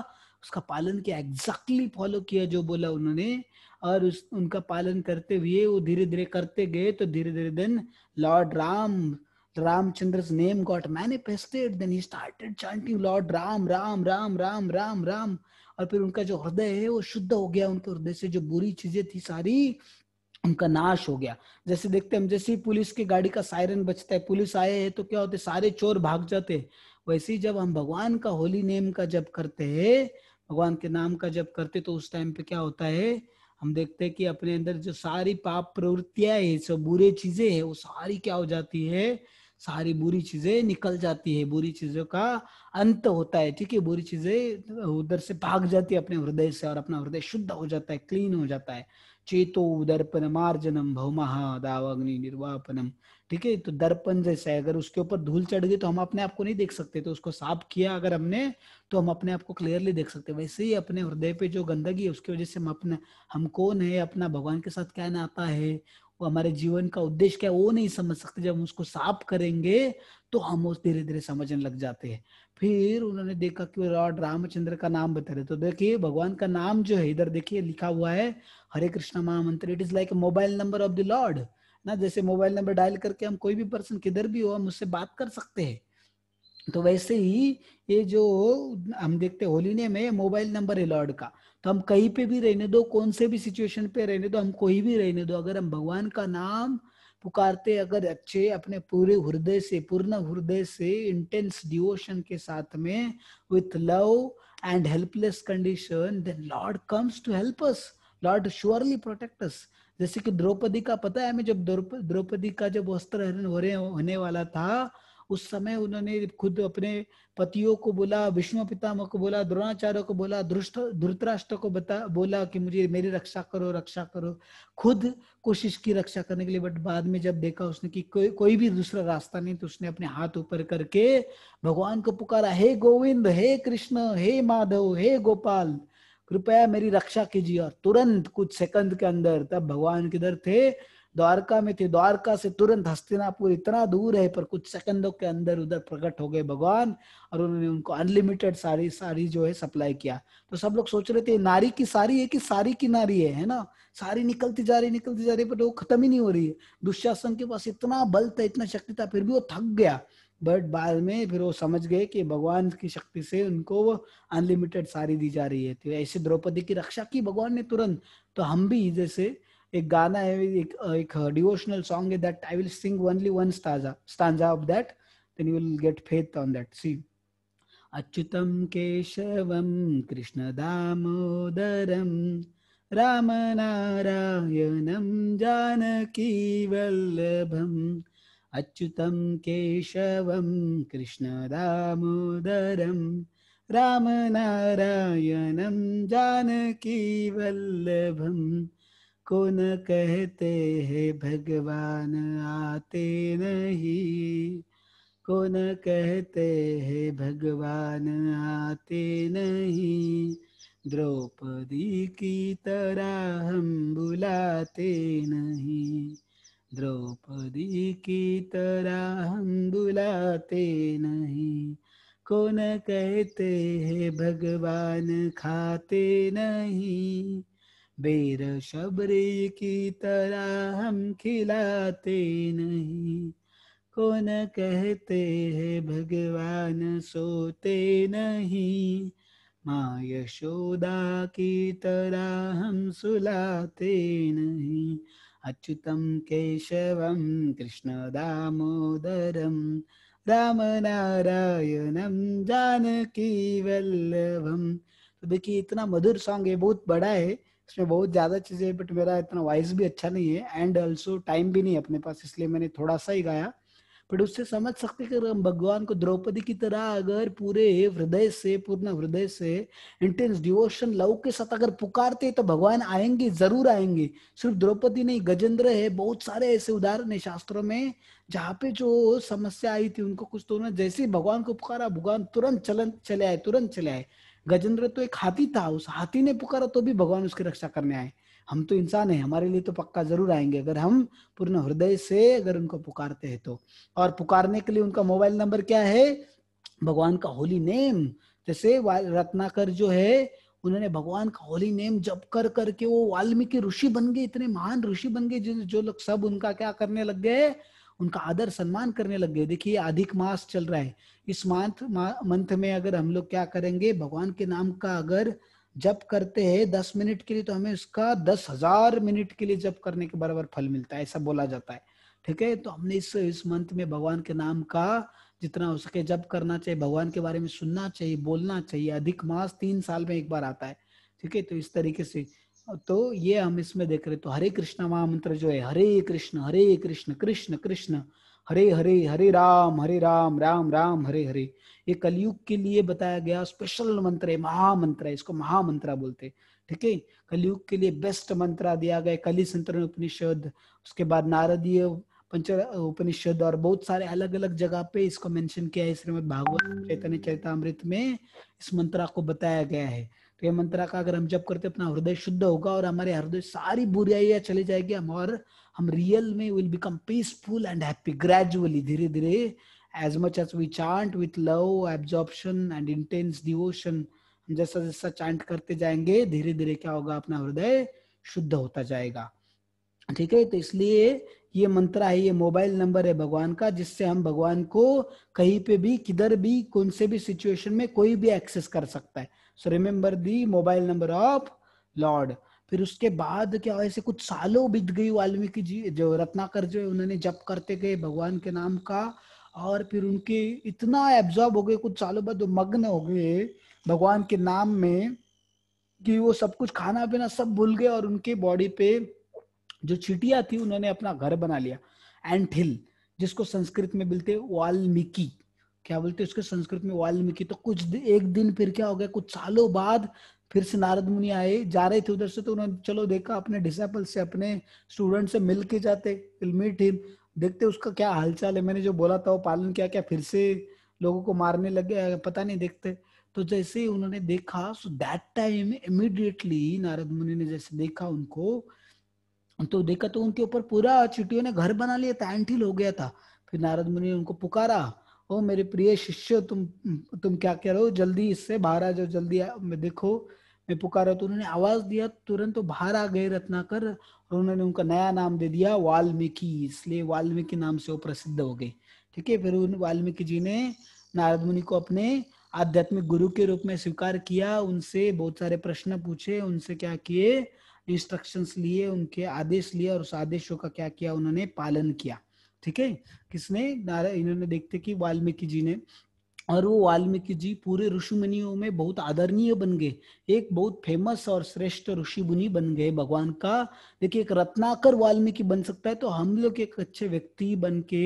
[SPEAKER 1] उसका पालन किया एग्जैक्टली फॉलो किया जो बोला उन्होंने और उस उनका पालन करते हुए वो धीरे धीरे करते गए तो धीरे धीरे then lord Ram Ramchandra name got manifested then he started chanting lord Ram Ram Ram Ram Ram Ram और फिर उनका जो हृदय है वो शुद्ध हो गया उनके हृदय से जो बुरी चीजें थी सारी उनका नाश हो गया जैसे देखते हम जैसे ही पुलिस की गाड़ी का सायरन बचता है पुलिस आए है तो क्या होते सारे चोर भाग जाते वैसे ही जब हम भगवान का होली नेम का जब करते हैं भगवान के नाम का जब करते तो उस टाइम पे क्या होता है हम देखते हैं कि अपने अंदर जो सारी पाप प्रवृत्तियां है सब बुरे चीजें है वो सारी क्या हो जाती है सारी बुरी चीजें निकल जाती है बुरी चीजों का अंत होता है ठीक है बुरी चीजें उधर से भाग जाती है अपने हृदय से और अपना हृदय शुद्ध हो जाता है क्लीन हो जाता है चेतो मार्जनम भौमहा दावाग्नि निर्वापनम ठीक है तो दर्पण जैसा है अगर उसके ऊपर धूल चढ़ गई तो हम अपने आप को नहीं देख सकते तो उसको साफ किया अगर हमने तो हम अपने आप को क्लियरली देख सकते वैसे ही अपने हृदय पे जो गंदगी है उसकी वजह से हम अपने हम कौन है अपना भगवान के साथ क्या नाता है वो हमारे जीवन का उद्देश्य क्या है वो नहीं समझ सकते जब हम उसको साफ करेंगे तो हम उस धीरे धीरे समझने लग जाते हैं फिर उन्होंने देखा कि लॉर्ड रामचंद्र का नाम बता रहे तो देखिए भगवान का नाम जो है इधर देखिए लिखा हुआ है हरे कृष्णा महामंत्र it is like mobile number of the lord ना जैसे मोबाइल नंबर डायल करके हम कोई भी पर्सन किधर भी हो हम उससे बात कर सकते हैं तो वैसे ही ये जो हम देखते होली ने में मोबाइल नंबर है लॉर्ड का तो हम कहीं पे भी रहने दो कौन से भी सिचुएशन पे रहने दो हम कोई भी रहने दो अगर हम भगवान का नाम पुकारते अगर अच्छे अपने पूरे हृदय से पूर्ण हृदय से इंटेंस डिवोशन के साथ में with love and helpless condition then lord comes to help us lord surely protect us जैसे कि द्रौपदी का पता है हमें जब द्रौपदी का जब वस्त्र हरण हो रहे होने वाला था उस समय उन्होंने खुद अपने पतियों को बोला विष्णु पितामह को बोला द्रोणाचार्य को बोला दृष्ट धृतराष्ट्र को बता बोला कि मुझे मेरी रक्षा करो रक्षा करो खुद कोशिश की रक्षा करने के लिए बट बाद में जब देखा उसने कि कोई कोई भी दूसरा रास्ता नहीं तो उसने अपने हाथ ऊपर करके भगवान को पुकारा हे गोविंद हे कृष्ण हे माधव हे गोपाल कृपया मेरी रक्षा कीजिए और तुरंत कुछ सेकंड के अंदर तब भगवान किधर थे द्वारका में थे द्वारका से तुरंत हस्तिनापुर इतना दूर है पर कुछ सेकंडों के अंदर उधर प्रकट हो गए भगवान और उन्होंने उनको अनलिमिटेड सारी सारी जो है सप्लाई किया तो सब लोग सोच रहे थे नारी की सारी है कि सारी की नारी है है ना सारी निकलती जा रही निकलती जा रही पर वो खत्म ही नहीं हो रही है दुशासन के पास इतना बल था इतना शक्ति था फिर भी वो थक गया बट बाद में फिर वो समझ गए कि भगवान की शक्ति से उनको वो अनलिमिटेड सारी दी जा रही है तो ऐसे द्रौपदी की रक्षा की भगवान ने तुरंत तो हम भी जैसे एक गाना है एक एक डिवोशनल सॉन्ग है that I will sing only one stanza stanza of that then you will get faith on that see अच्युतम केशवम कृष्ण अच्युतं केशवं कृष्णदामोदरं रामनारायणं जानकीवल्लभम् अच्युतं केशवं कृष्णदामोदरं रामनारायणं जानकीवल्लभं को न कहते हैं भगवान आते नहीं को न कहते हैं भगवान आते नहीं द्रौपदी की तरह हम बुलाते नहीं द्रौपदी की तरह हम बुलाते नहीं कौन कहते हैं भगवान खाते नहीं बेर शबरी की तरह हम खिलाते नहीं कौन कहते हैं भगवान सोते नहीं माँ यशोदा की तरह हम सुलाते नहीं कृष्ण अच्युतं राम कृष्णदामोदरं जानकी वल्लभम तो देखिए इतना मधुर सॉन्ग है बहुत बड़ा है इसमें बहुत ज़्यादा चीज़ें बट मेरा इतना वॉइस भी अच्छा नहीं है एंड ऑल्सो टाइम भी नहीं है अपने पास इसलिए मैंने थोड़ा सा ही गाया बट उससे समझ सकते कि हम भगवान को द्रौपदी की तरह अगर पूरे हृदय से पूर्ण हृदय से इंटेंस डिवोशन लव के साथ अगर पुकारते तो भगवान आएंगे जरूर आएंगे सिर्फ द्रौपदी नहीं गजेंद्र है बहुत सारे ऐसे उदाहरण है शास्त्रों में जहाँ पे जो समस्या आई थी उनको कुछ तो जैसे ही भगवान को पुकारा भगवान तुरंत चलन चले आए तुरंत चले आए गजेंद्र तो एक हाथी था उस हाथी ने पुकारा तो भी भगवान उसकी रक्षा करने आए हम तो इंसान है हमारे लिए तो पक्का जरूर आएंगे अगर हम पूर्ण हृदय से अगर उनको पुकारते हैं तो और पुकारने के लिए उनका मोबाइल नंबर क्या है भगवान का होली नेम जैसे रत्नाकर जो है उन्होंने भगवान का होली नेम जप कर करके वो वाल्मीकि ऋषि बन गए इतने महान ऋषि बन गए जो लोग सब उनका क्या करने लग गए उनका आदर सम्मान करने लग गए देखिए अधिक मास चल रहा है इस मंथ मंथ में अगर हम लोग क्या करेंगे भगवान के नाम का अगर जब करते हैं दस मिनट के लिए तो हमें उसका दस हजार मिनट के लिए जब करने के बराबर फल मिलता है ऐसा बोला जाता है ठीक है तो हमने इस इस मंथ में भगवान के नाम का जितना हो सके जब करना चाहिए भगवान के बारे में सुनना चाहिए बोलना चाहिए अधिक मास तीन साल में एक बार आता है ठीक है तो इस तरीके से तो ये हम इसमें देख रहे तो हरे कृष्ण महामंत्र जो है हरे कृष्ण हरे कृष्ण कृष्ण कृष्ण हरे हरे हरे राम हरे राम राम राम हरे हरे ये कलयुग के लिए बताया गया स्पेशल मंत्र है महामंत्र है इसको महामंत्रा बोलते हैं ठीक है कलयुग के लिए बेस्ट मंत्र दिया गया कली संतरण उपनिषद उसके बाद नारदीय पंच उपनिषद और बहुत सारे अलग अलग जगह पे इसको मेंशन किया है श्रीमद भागवत चैतन्य चैतामृत में इस मंत्रा को बताया गया है तो ये मंत्रा का अगर हम जब करते अपना हृदय शुद्ध होगा और हमारे हृदय सारी बुराइयां चली जाएगी हम और हम रियल में will become peaceful and happy gradually धीरे धीरे as much as we chant with love absorption and intense devotion जैसा जैसा चांट करते जाएंगे धीरे धीरे क्या होगा अपना हृदय शुद्ध होता जाएगा ठीक है तो इसलिए ये मंत्र है ये मोबाइल नंबर है भगवान का जिससे हम भगवान को कहीं पे भी किधर भी कौन से भी सिचुएशन में कोई भी एक्सेस कर सकता है so remember the mobile number of lord फिर उसके बाद क्या ऐसे कुछ सालों बीत गई वाल्मीकि जी जो रत्नाकर जो है उन्होंने जप करते गए भगवान के नाम का और फिर उनके इतना एब्जॉर्ब हो गए कुछ सालों बाद मग्न हो गए भगवान के नाम में कि वो सब कुछ खाना पीना सब भूल गए और उनके बॉडी पे जो चिटिया थी उन्होंने अपना घर बना लिया एंड हिल जिसको संस्कृत में बोलते वाल्मीकि क्या बोलते उसके संस्कृत में वाल्मीकि तो कुछ दि, एक दिन फिर क्या हो गया कुछ सालों बाद फिर से नारद मुनि आए जा रहे थे उधर से तो उन्होंने चलो देखा अपने डिसाइपल से अपने स्टूडेंट से मिल के जाते मीट हिम देखते उसका क्या हालचाल है मैंने जो बोला था वो पालन किया क्या फिर से लोगों को मारने लग गया पता नहीं देखते तो जैसे ही उन्होंने देखा so that time immediately Narad Muni ने जैसे देखा उनको तो देखा तो उनके ऊपर पूरा चिटियों ने घर बना लिया था एंटिल हो गया था फिर नारद मुनि ने उनको पुकारा ओ मेरे प्रिय शिष्य तुम तुम क्या कह रहे हो जल्दी इससे बाहर आ जाओ जल्दी आ, देखो मैं पुकारा तो उन्होंने आवाज दिया तुरंत तो बाहर आ गए रत्नाकर और उन्होंने उनका नया नाम दे दिया वाल्मीकि इसलिए वाल्मीकि नाम से वो प्रसिद्ध हो गए ठीक है फिर उन वाल्मीकि जी ने नारद मुनि को अपने आध्यात्मिक गुरु के रूप में स्वीकार किया उनसे बहुत सारे प्रश्न पूछे उनसे क्या किए इंस्ट्रक्शंस लिए उनके आदेश लिए और उस आदेशों का क्या किया उन्होंने पालन किया ठीक है किसने इन्होंने देखते कि वाल्मीकि जी ने और वो वाल्मीकि जी पूरे ऋषि मुनियों में बहुत आदरणीय बन गए एक बहुत फेमस और श्रेष्ठ ऋषि मुनि बन गए भगवान का देखिए एक रत्नाकर वाल्मीकि बन सकता है तो हम लोग एक अच्छे व्यक्ति बन के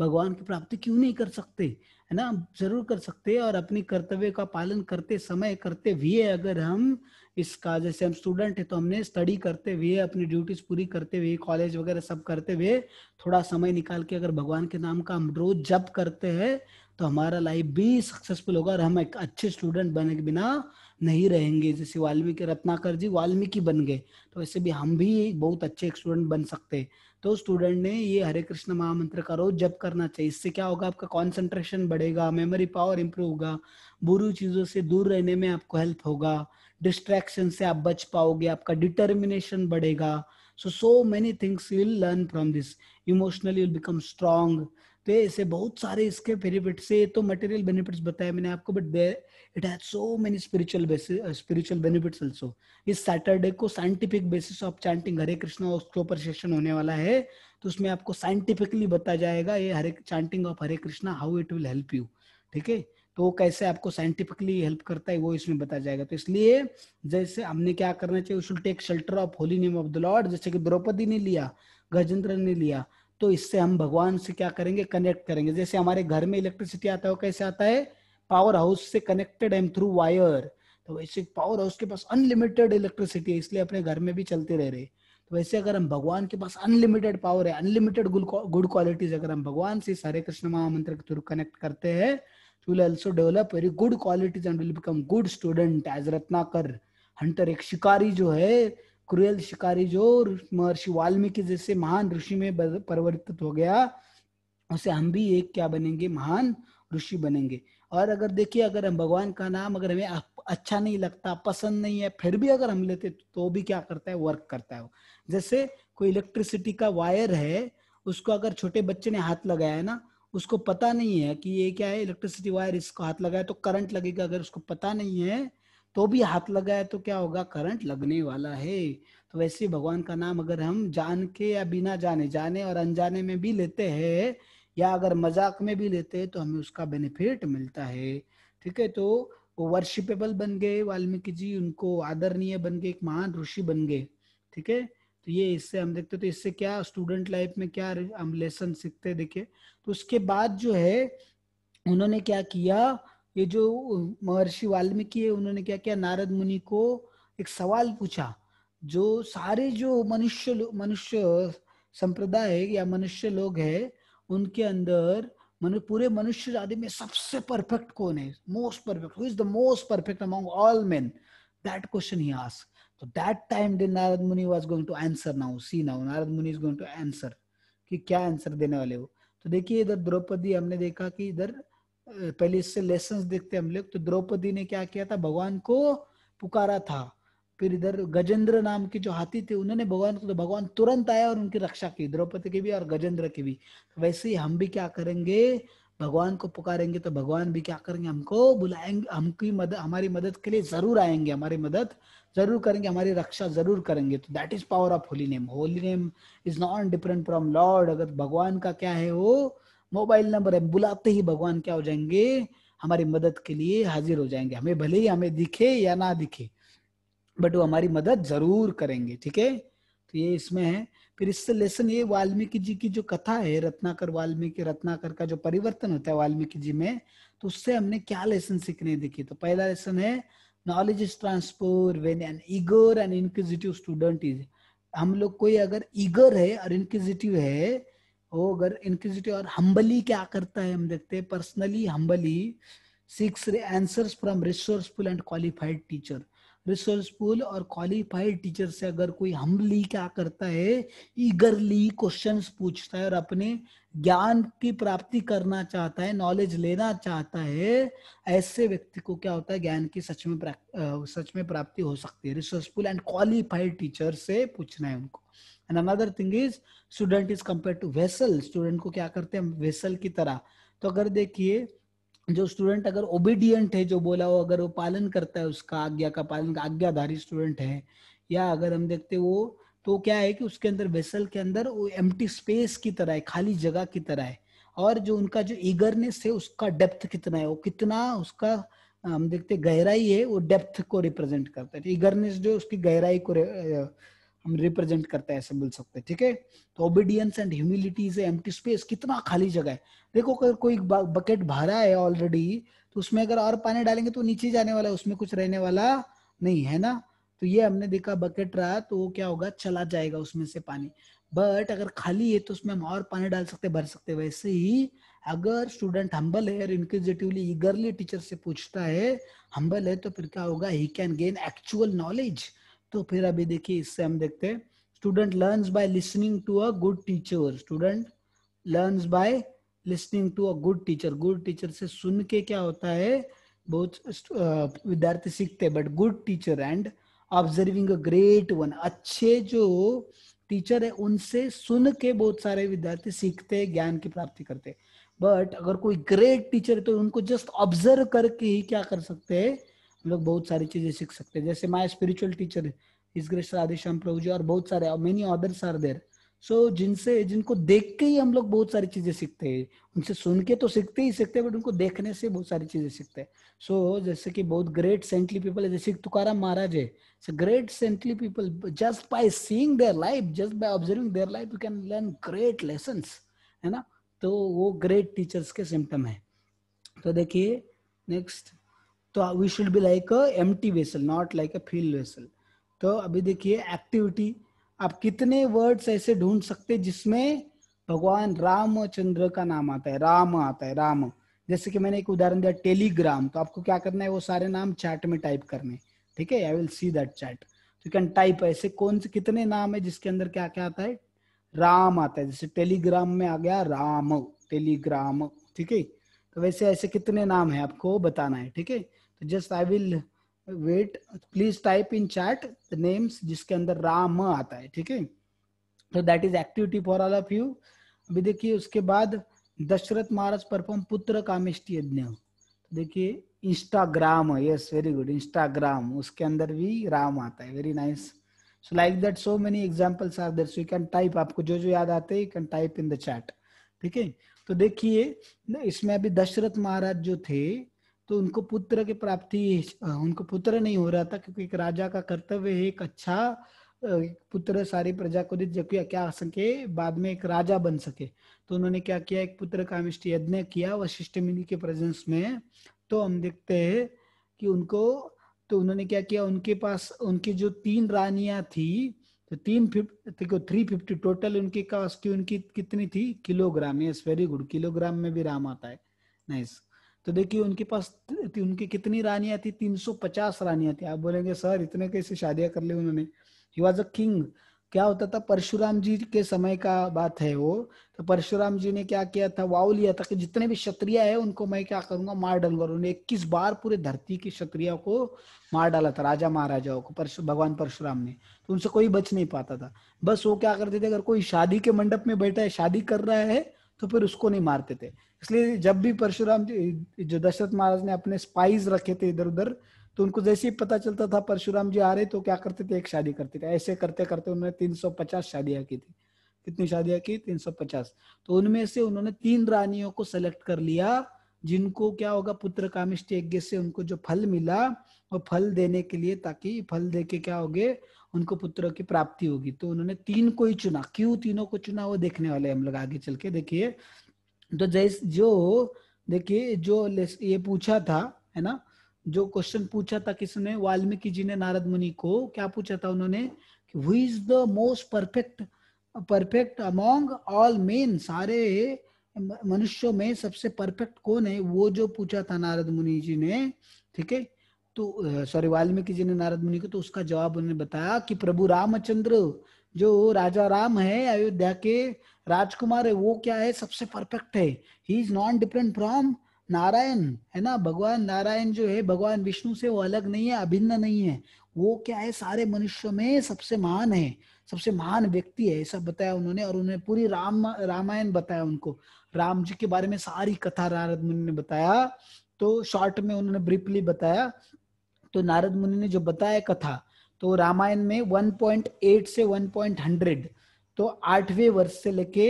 [SPEAKER 1] भगवान की प्राप्ति क्यों नहीं कर सकते है ना जरूर कर सकते और अपने कर्तव्य का पालन करते समय करते हुए अगर हम इसका जैसे हम स्टूडेंट है तो हमने स्टडी करते हुए अपनी ड्यूटीज पूरी करते हुए कॉलेज वगैरह सब करते हुए थोड़ा समय निकाल के अगर भगवान के नाम का हम रोज जप करते हैं तो हमारा लाइफ भी सक्सेसफुल होगा और हम एक अच्छे स्टूडेंट बने के बिना नहीं रहेंगे जैसे वाल्मीकि रत्नाकर जी वाल्मीकि बन गए तो वैसे भी हम भी बहुत अच्छे स्टूडेंट बन सकते हैं तो स्टूडेंट ने ये हरे कृष्ण महामंत्र का रोज जप करना चाहिए इससे क्या होगा आपका कॉन्सेंट्रेशन बढ़ेगा मेमोरी पावर इंप्रूव होगा बुरी चीज़ों से दूर रहने में आपको हेल्प होगा डिस्ट्रैक्शन से आप बच पाओगे आपका डिटर्मिनेशन बढ़ेगा so so many things you will learn from this emotionally will become strong तो ऐसे बहुत सारे इसके बेनिफिट से तो मटेरियल बेनिफिट्स बताया मैंने आपको but there it has so many spiritual spiritual benefits also इस सैटरडे को scientific basis of chanting Hare Krishna उसके ऊपर सेशन होने वाला है तो उसमें आपको साइंटिफिकली बताया जाएगा ये Hare chanting of Hare Krishna how it will help you ठीक है तो कैसे आपको साइंटिफिकली हेल्प करता है वो इसमें बताया जाएगा तो इसलिए जैसे हमने क्या करना चाहिए should take shelter of holy name of the lord जैसे कि द्रौपदी ने लिया गजेंद्र ने लिया तो इससे हम भगवान से क्या करेंगे कनेक्ट करेंगे जैसे हमारे घर में इलेक्ट्रिसिटी आता है कैसे आता है पावर हाउस से कनेक्टेड एम थ्रू वायर तो वैसे पावर हाउस के पास अनलिमिटेड इलेक्ट्रिसिटी है इसलिए अपने घर में भी चलते रह रहे तो वैसे अगर हम भगवान के पास अनलिमिटेड पावर है अनलिमिटेड गुड क्वालिटीज अगर हम भगवान से सारे कृष्ण महामंत्र के थ्रू कनेक्ट करते हैं तो will also develop very good qualities and will become good student as Ratnakar hunter एक शिकारी जो है क्रुएल शिकारी जो महर्षि वाल्मीकि जैसे महान ऋषि में परिवर्तित हो गया उसे हम भी एक क्या बनेंगे महान ऋषि बनेंगे और अगर देखिए अगर हम भगवान का नाम अगर हमें अच्छा नहीं लगता पसंद नहीं है फिर भी अगर हम लेते तो, तो भी क्या करता है वर्क करता है जैसे कोई इलेक्ट्रिसिटी का वायर है उसको अगर छोटे बच्चे ने हाथ लगाया है ना उसको पता नहीं है कि ये क्या है इलेक्ट्रिसिटी वायर इसको हाथ लगाया तो करंट लगेगा अगर उसको पता नहीं है तो भी हाथ लगाए तो क्या होगा करंट लगने वाला है तो वैसे भगवान का नाम अगर हम जान के या बिना जाने जाने और अनजाने में भी लेते हैं या अगर मजाक में भी लेते हैं तो हमें उसका बेनिफिट मिलता है ठीक है तो वो वर्शिपेबल बन गए वाल्मीकि जी उनको आदरणीय बन गए एक महान ऋषि बन गए ठीक है तो ये इससे हम देखते तो इससे क्या स्टूडेंट लाइफ में क्या हम लेसन सीखते देखे तो उसके बाद जो है उन्होंने क्या किया ये जो महर्षि वाल्मीकि है उन्होंने क्या किया नारद मुनि को एक सवाल पूछा जो सारे जो मनुष्य मनुष्य संप्रदाय या मनुष्य लोग है उनके अंदर मनु पूरे मनुष्य जाति में सबसे परफेक्ट कौन है most perfect who is the most perfect among all men that question he ask तो that time the Narad Muni was going to answer now see now Narad Muni is going to answer कि क्या आंसर देने वाले हो तो देखिए इधर द्रौपदी हमने देखा कि इधर पहले इससे लेसन देखते हम लोग तो द्रौपदी ने क्या किया था भगवान को पुकारा था फिर इधर गजेंद्र नाम के जो हाथी थे उन्होंने भगवान को तो भगवान तुरंत आया और उनकी रक्षा की द्रौपदी की भी और गजेंद्र की भी तो वैसे ही हम भी क्या करेंगे भगवान को पुकारेंगे तो भगवान भी क्या करेंगे हमको बुलाएंगे हमकी मदद हमारी मदद के लिए जरूर आएंगे हमारी मदद जरूर करेंगे हमारी रक्षा जरूर करेंगे तो that is power of holy name holy name is not different from lord अगर भगवान का क्या है वो मोबाइल नंबर है बुलाते ही भगवान क्या हो जाएंगे हमारी मदद के लिए हाजिर हो जाएंगे हमें भले ही हमें दिखे या ना दिखे बट वो हमारी मदद जरूर करेंगे ठीक है तो ये इसमें है फिर इससे लेसन ये वाल्मीकि जी की जो कथा है रत्नाकर वाल्मीकि रत्नाकर का जो परिवर्तन होता है वाल्मीकि जी में तो उससे हमने क्या लेसन सीखने देखी तो पहला लेसन है knowledge is transfer when an eager and inquisitive student is हम लोग कोई अगर ईगर है और इनक्विजिटिव है वो अगर इनक्यूसिटी और हम्बली क्या करता है हम देखते हैं personally humbly seeks answers from resourceful and qualified teacher resourceful और क्वालिफाइड टीचर से अगर कोई हम्बली क्या करता है ईगरली क्वेश्चन पूछता है और अपने ज्ञान की प्राप्ति करना चाहता है नॉलेज लेना चाहता है ऐसे व्यक्ति को क्या होता है ज्ञान की सच में सच में प्राप्ति हो सकती है रिसोर्सफुल एंड क्वालिफाइड टीचर से पूछना है उनको and another thing is student is compare to vessel student को क्या करते हैं वेसल की तरह तो अगर देखिए जो स्टूडेंट अगर ओबीडियंट है जो बोला वो अगर वो पालन करता है उसका आज्ञा का पालन आज्ञाधारी स्टूडेंट है या अगर हम देखते वो तो क्या है कि उसके अंदर वेसल के अंदर वो एम स्पेस की तरह है खाली जगह की तरह है और जो उनका जो ईगरनेस है उसका डेप्थ कितना है वो कितना उसका हम देखते गहराई है वो डेप्थ को रिप्रेजेंट करता है ईगरनेस तो जो उसकी गहराई को हम रिप्रेजेंट करते हैं ऐसे बोल सकते हैं ठीक है तो ओबीडियंस एंड ह्यूमिलिटी इज एम स्पेस कितना खाली जगह है देखो अगर कोई बकेट भरा है ऑलरेडी तो उसमें अगर और पानी डालेंगे तो नीचे जाने वाला है उसमें कुछ रहने वाला नहीं है ना तो ये हमने देखा बकेट रहा तो वो क्या होगा चला जाएगा उसमें से पानी बट अगर खाली है तो उसमें हम और पानी डाल सकते भर सकते वैसे ही अगर स्टूडेंट हम्बल है और इंक्विजिटिवली ईगरली टीचर से पूछता है हम्बल है तो फिर क्या होगा he can gain actual knowledge तो फिर अभी देखिए इससे हम देखते हैं student learn by listening to a good teacher student learn by listening to a good teacher good teacher से सुन के क्या होता है बहुत विद्यार्थी सीखते हैं but good teacher and observing a great one अच्छे जो टीचर है उनसे सुन के बहुत सारे विद्यार्थी सीखते हैं ज्ञान की प्राप्ति करते हैं बट अगर कोई ग्रेट टीचर है तो उनको जस्ट ऑब्जर्व करके ही क्या कर सकते हैं लोग बहुत सारी चीजें सीख सकते हैं जैसे my spiritual teacher his grace Radheshyam Prabhu ji और बहुत सारे many others are there so जिनसे जिनको देख के ही हम लोग बहुत सारी चीजें सीखते हैं उनसे सुन के तो सीखते ही सीखते हैं बट उनको देखने से बहुत सारी चीजें सीखते हैं सो so, जैसे कि बहुत ग्रेट सेंटली पीपल है जैसे तुकार महाराज है so great saintly people just by seeing their life just by observing their life you can learn great lesson है ना तो वो ग्रेट टीचर्स के सिम्टम है तो देखिए नेक्स्ट तो we should be like a एम vessel not like a filled vessel तो अभी देखिए एक्टिविटी आप कितने वर्ड्स ऐसे ढूंढ सकते जिसमें भगवान रामचंद्र का नाम आता है राम आता है राम जैसे कि मैंने एक उदाहरण दिया टेलीग्राम तो आपको क्या करना है वो सारे नाम चैट में टाइप करने ठीक है I will see that chat you can type ऐसे कौन से कितने नाम है जिसके अंदर क्या क्या आता है राम आता है जैसे टेलीग्राम में आ गया राम टेलीग्राम ठीक है तो वैसे ऐसे कितने नाम है आपको बताना है ठीक है तो just I will wait please type in chat the names जिसके अंदर राम आता है ठीक है तो that is activity for all of you अभी देखिए उसके बाद दशरथ महाराज परफॉर्म पुत्र कामिष्ट यज्ञ तो देखिए Instagram yes very good Instagram उसके अंदर भी राम आता है very nice so like that so many examples are there so you can type आपको जो जो याद आते हैं you can type in the chat ठीक है तो देखिए इसमें अभी दशरथ महाराज जो थे तो उनको पुत्र की प्राप्ति उनको पुत्र नहीं हो रहा था क्योंकि एक राजा का कर्तव्य है एक अच्छा पुत्र सारी प्रजा को दे जबकि क्या सके बाद में एक राजा बन सके तो उन्होंने क्या किया एक पुत्र मिष्टि यज्ञ किया वशिष्ठ मिनि के प्रेजेंस में तो हम देखते हैं कि उनको तो उन्होंने क्या किया उनके पास उनकी जो तीन रानियां थी तो तीन फिफ्टी थ्री फिफ्टी टोटल उनकी कास्ट उनकी कितनी थी kilogram yes very good kilogram में भी राम आता है नाइस तो देखिए उनके पास उनकी कितनी रानियां थी 350 रानियां थी आप बोलेंगे सर इतने कैसे शादियां कर ली उन्होंने ही वॉज अ किंग क्या होता था परशुराम जी के समय का बात है वो तो परशुराम जी ने क्या किया था वाव लिया था कि जितने भी क्षत्रिय है उनको मैं क्या करूंगा मार डालूंगा उन्होंने इक्कीस बार पूरे धरती की क्षत्रिया को मार डाला था राजा महाराजाओं को परशु भगवान परशुराम ने तो उनसे कोई बच नहीं पाता था बस वो क्या करते थे अगर कोई शादी के मंडप में बैठा है शादी कर रहा है तो फिर उसको नहीं मारते थे इसलिए जब भी परशुराम जी जो दशरथ महाराज ने अपने स्पाइज रखे थे इधर उधर तो उनको जैसे ही पता चलता था परशुराम जी आ रहे तो क्या करते थे एक शादी करते थे ऐसे करते करते उन्होंने 350 शादियां की थी कितनी शादियां की 350 तो उनमें से उन्होंने तीन रानियों को सेलेक्ट कर लिया जिनको क्या होगा पुत्र कामिष्ट यज्ञ से उनको जो फल मिला वो फल देने के लिए ताकि फल दे के क्या हो गए उनको पुत्रों की प्राप्ति होगी तो उन्होंने तीन को ही चुना क्यों तीनों को चुना वो देखने वाले हम लोग आगे चल के देखिए तो जैस जो देखिए जो ये पूछा था है ना जो क्वेश्चन पूछा था किसने वाल्मीकि जी ने नारद मुनि को क्या पूछा था उन्होंने who is the most perfect perfect among all men सारे मनुष्यों में सबसे परफेक्ट कौन है वो जो पूछा था नारद मुनि जी ने ठीक है तो सॉरी वाल्मीकि जी ने नारद मुनि को तो उसका जवाब उन्होंने बताया कि प्रभु रामचंद्र जो राजा राम है अयोध्या के राजकुमार है वो क्या है सबसे परफेक्ट है he is non different from Narayan है ना भगवान नारायण जो है भगवान विष्णु से वो अलग नहीं है अभिन्न नहीं है वो क्या है सारे मनुष्य में सबसे महान है सबसे महान व्यक्ति है ऐसा बताया उन्होंने और उन्होंने पूरी राम रामायण बताया उनको राम जी के बारे में सारी कथा नारद मुनि ने बताया तो शॉर्ट में उन्होंने ब्रीफली बताया तो नारद मुनि ने जो बताया कथा तो रामायण में 1.8 से 1.100 तो आठवें वर्ष से लेके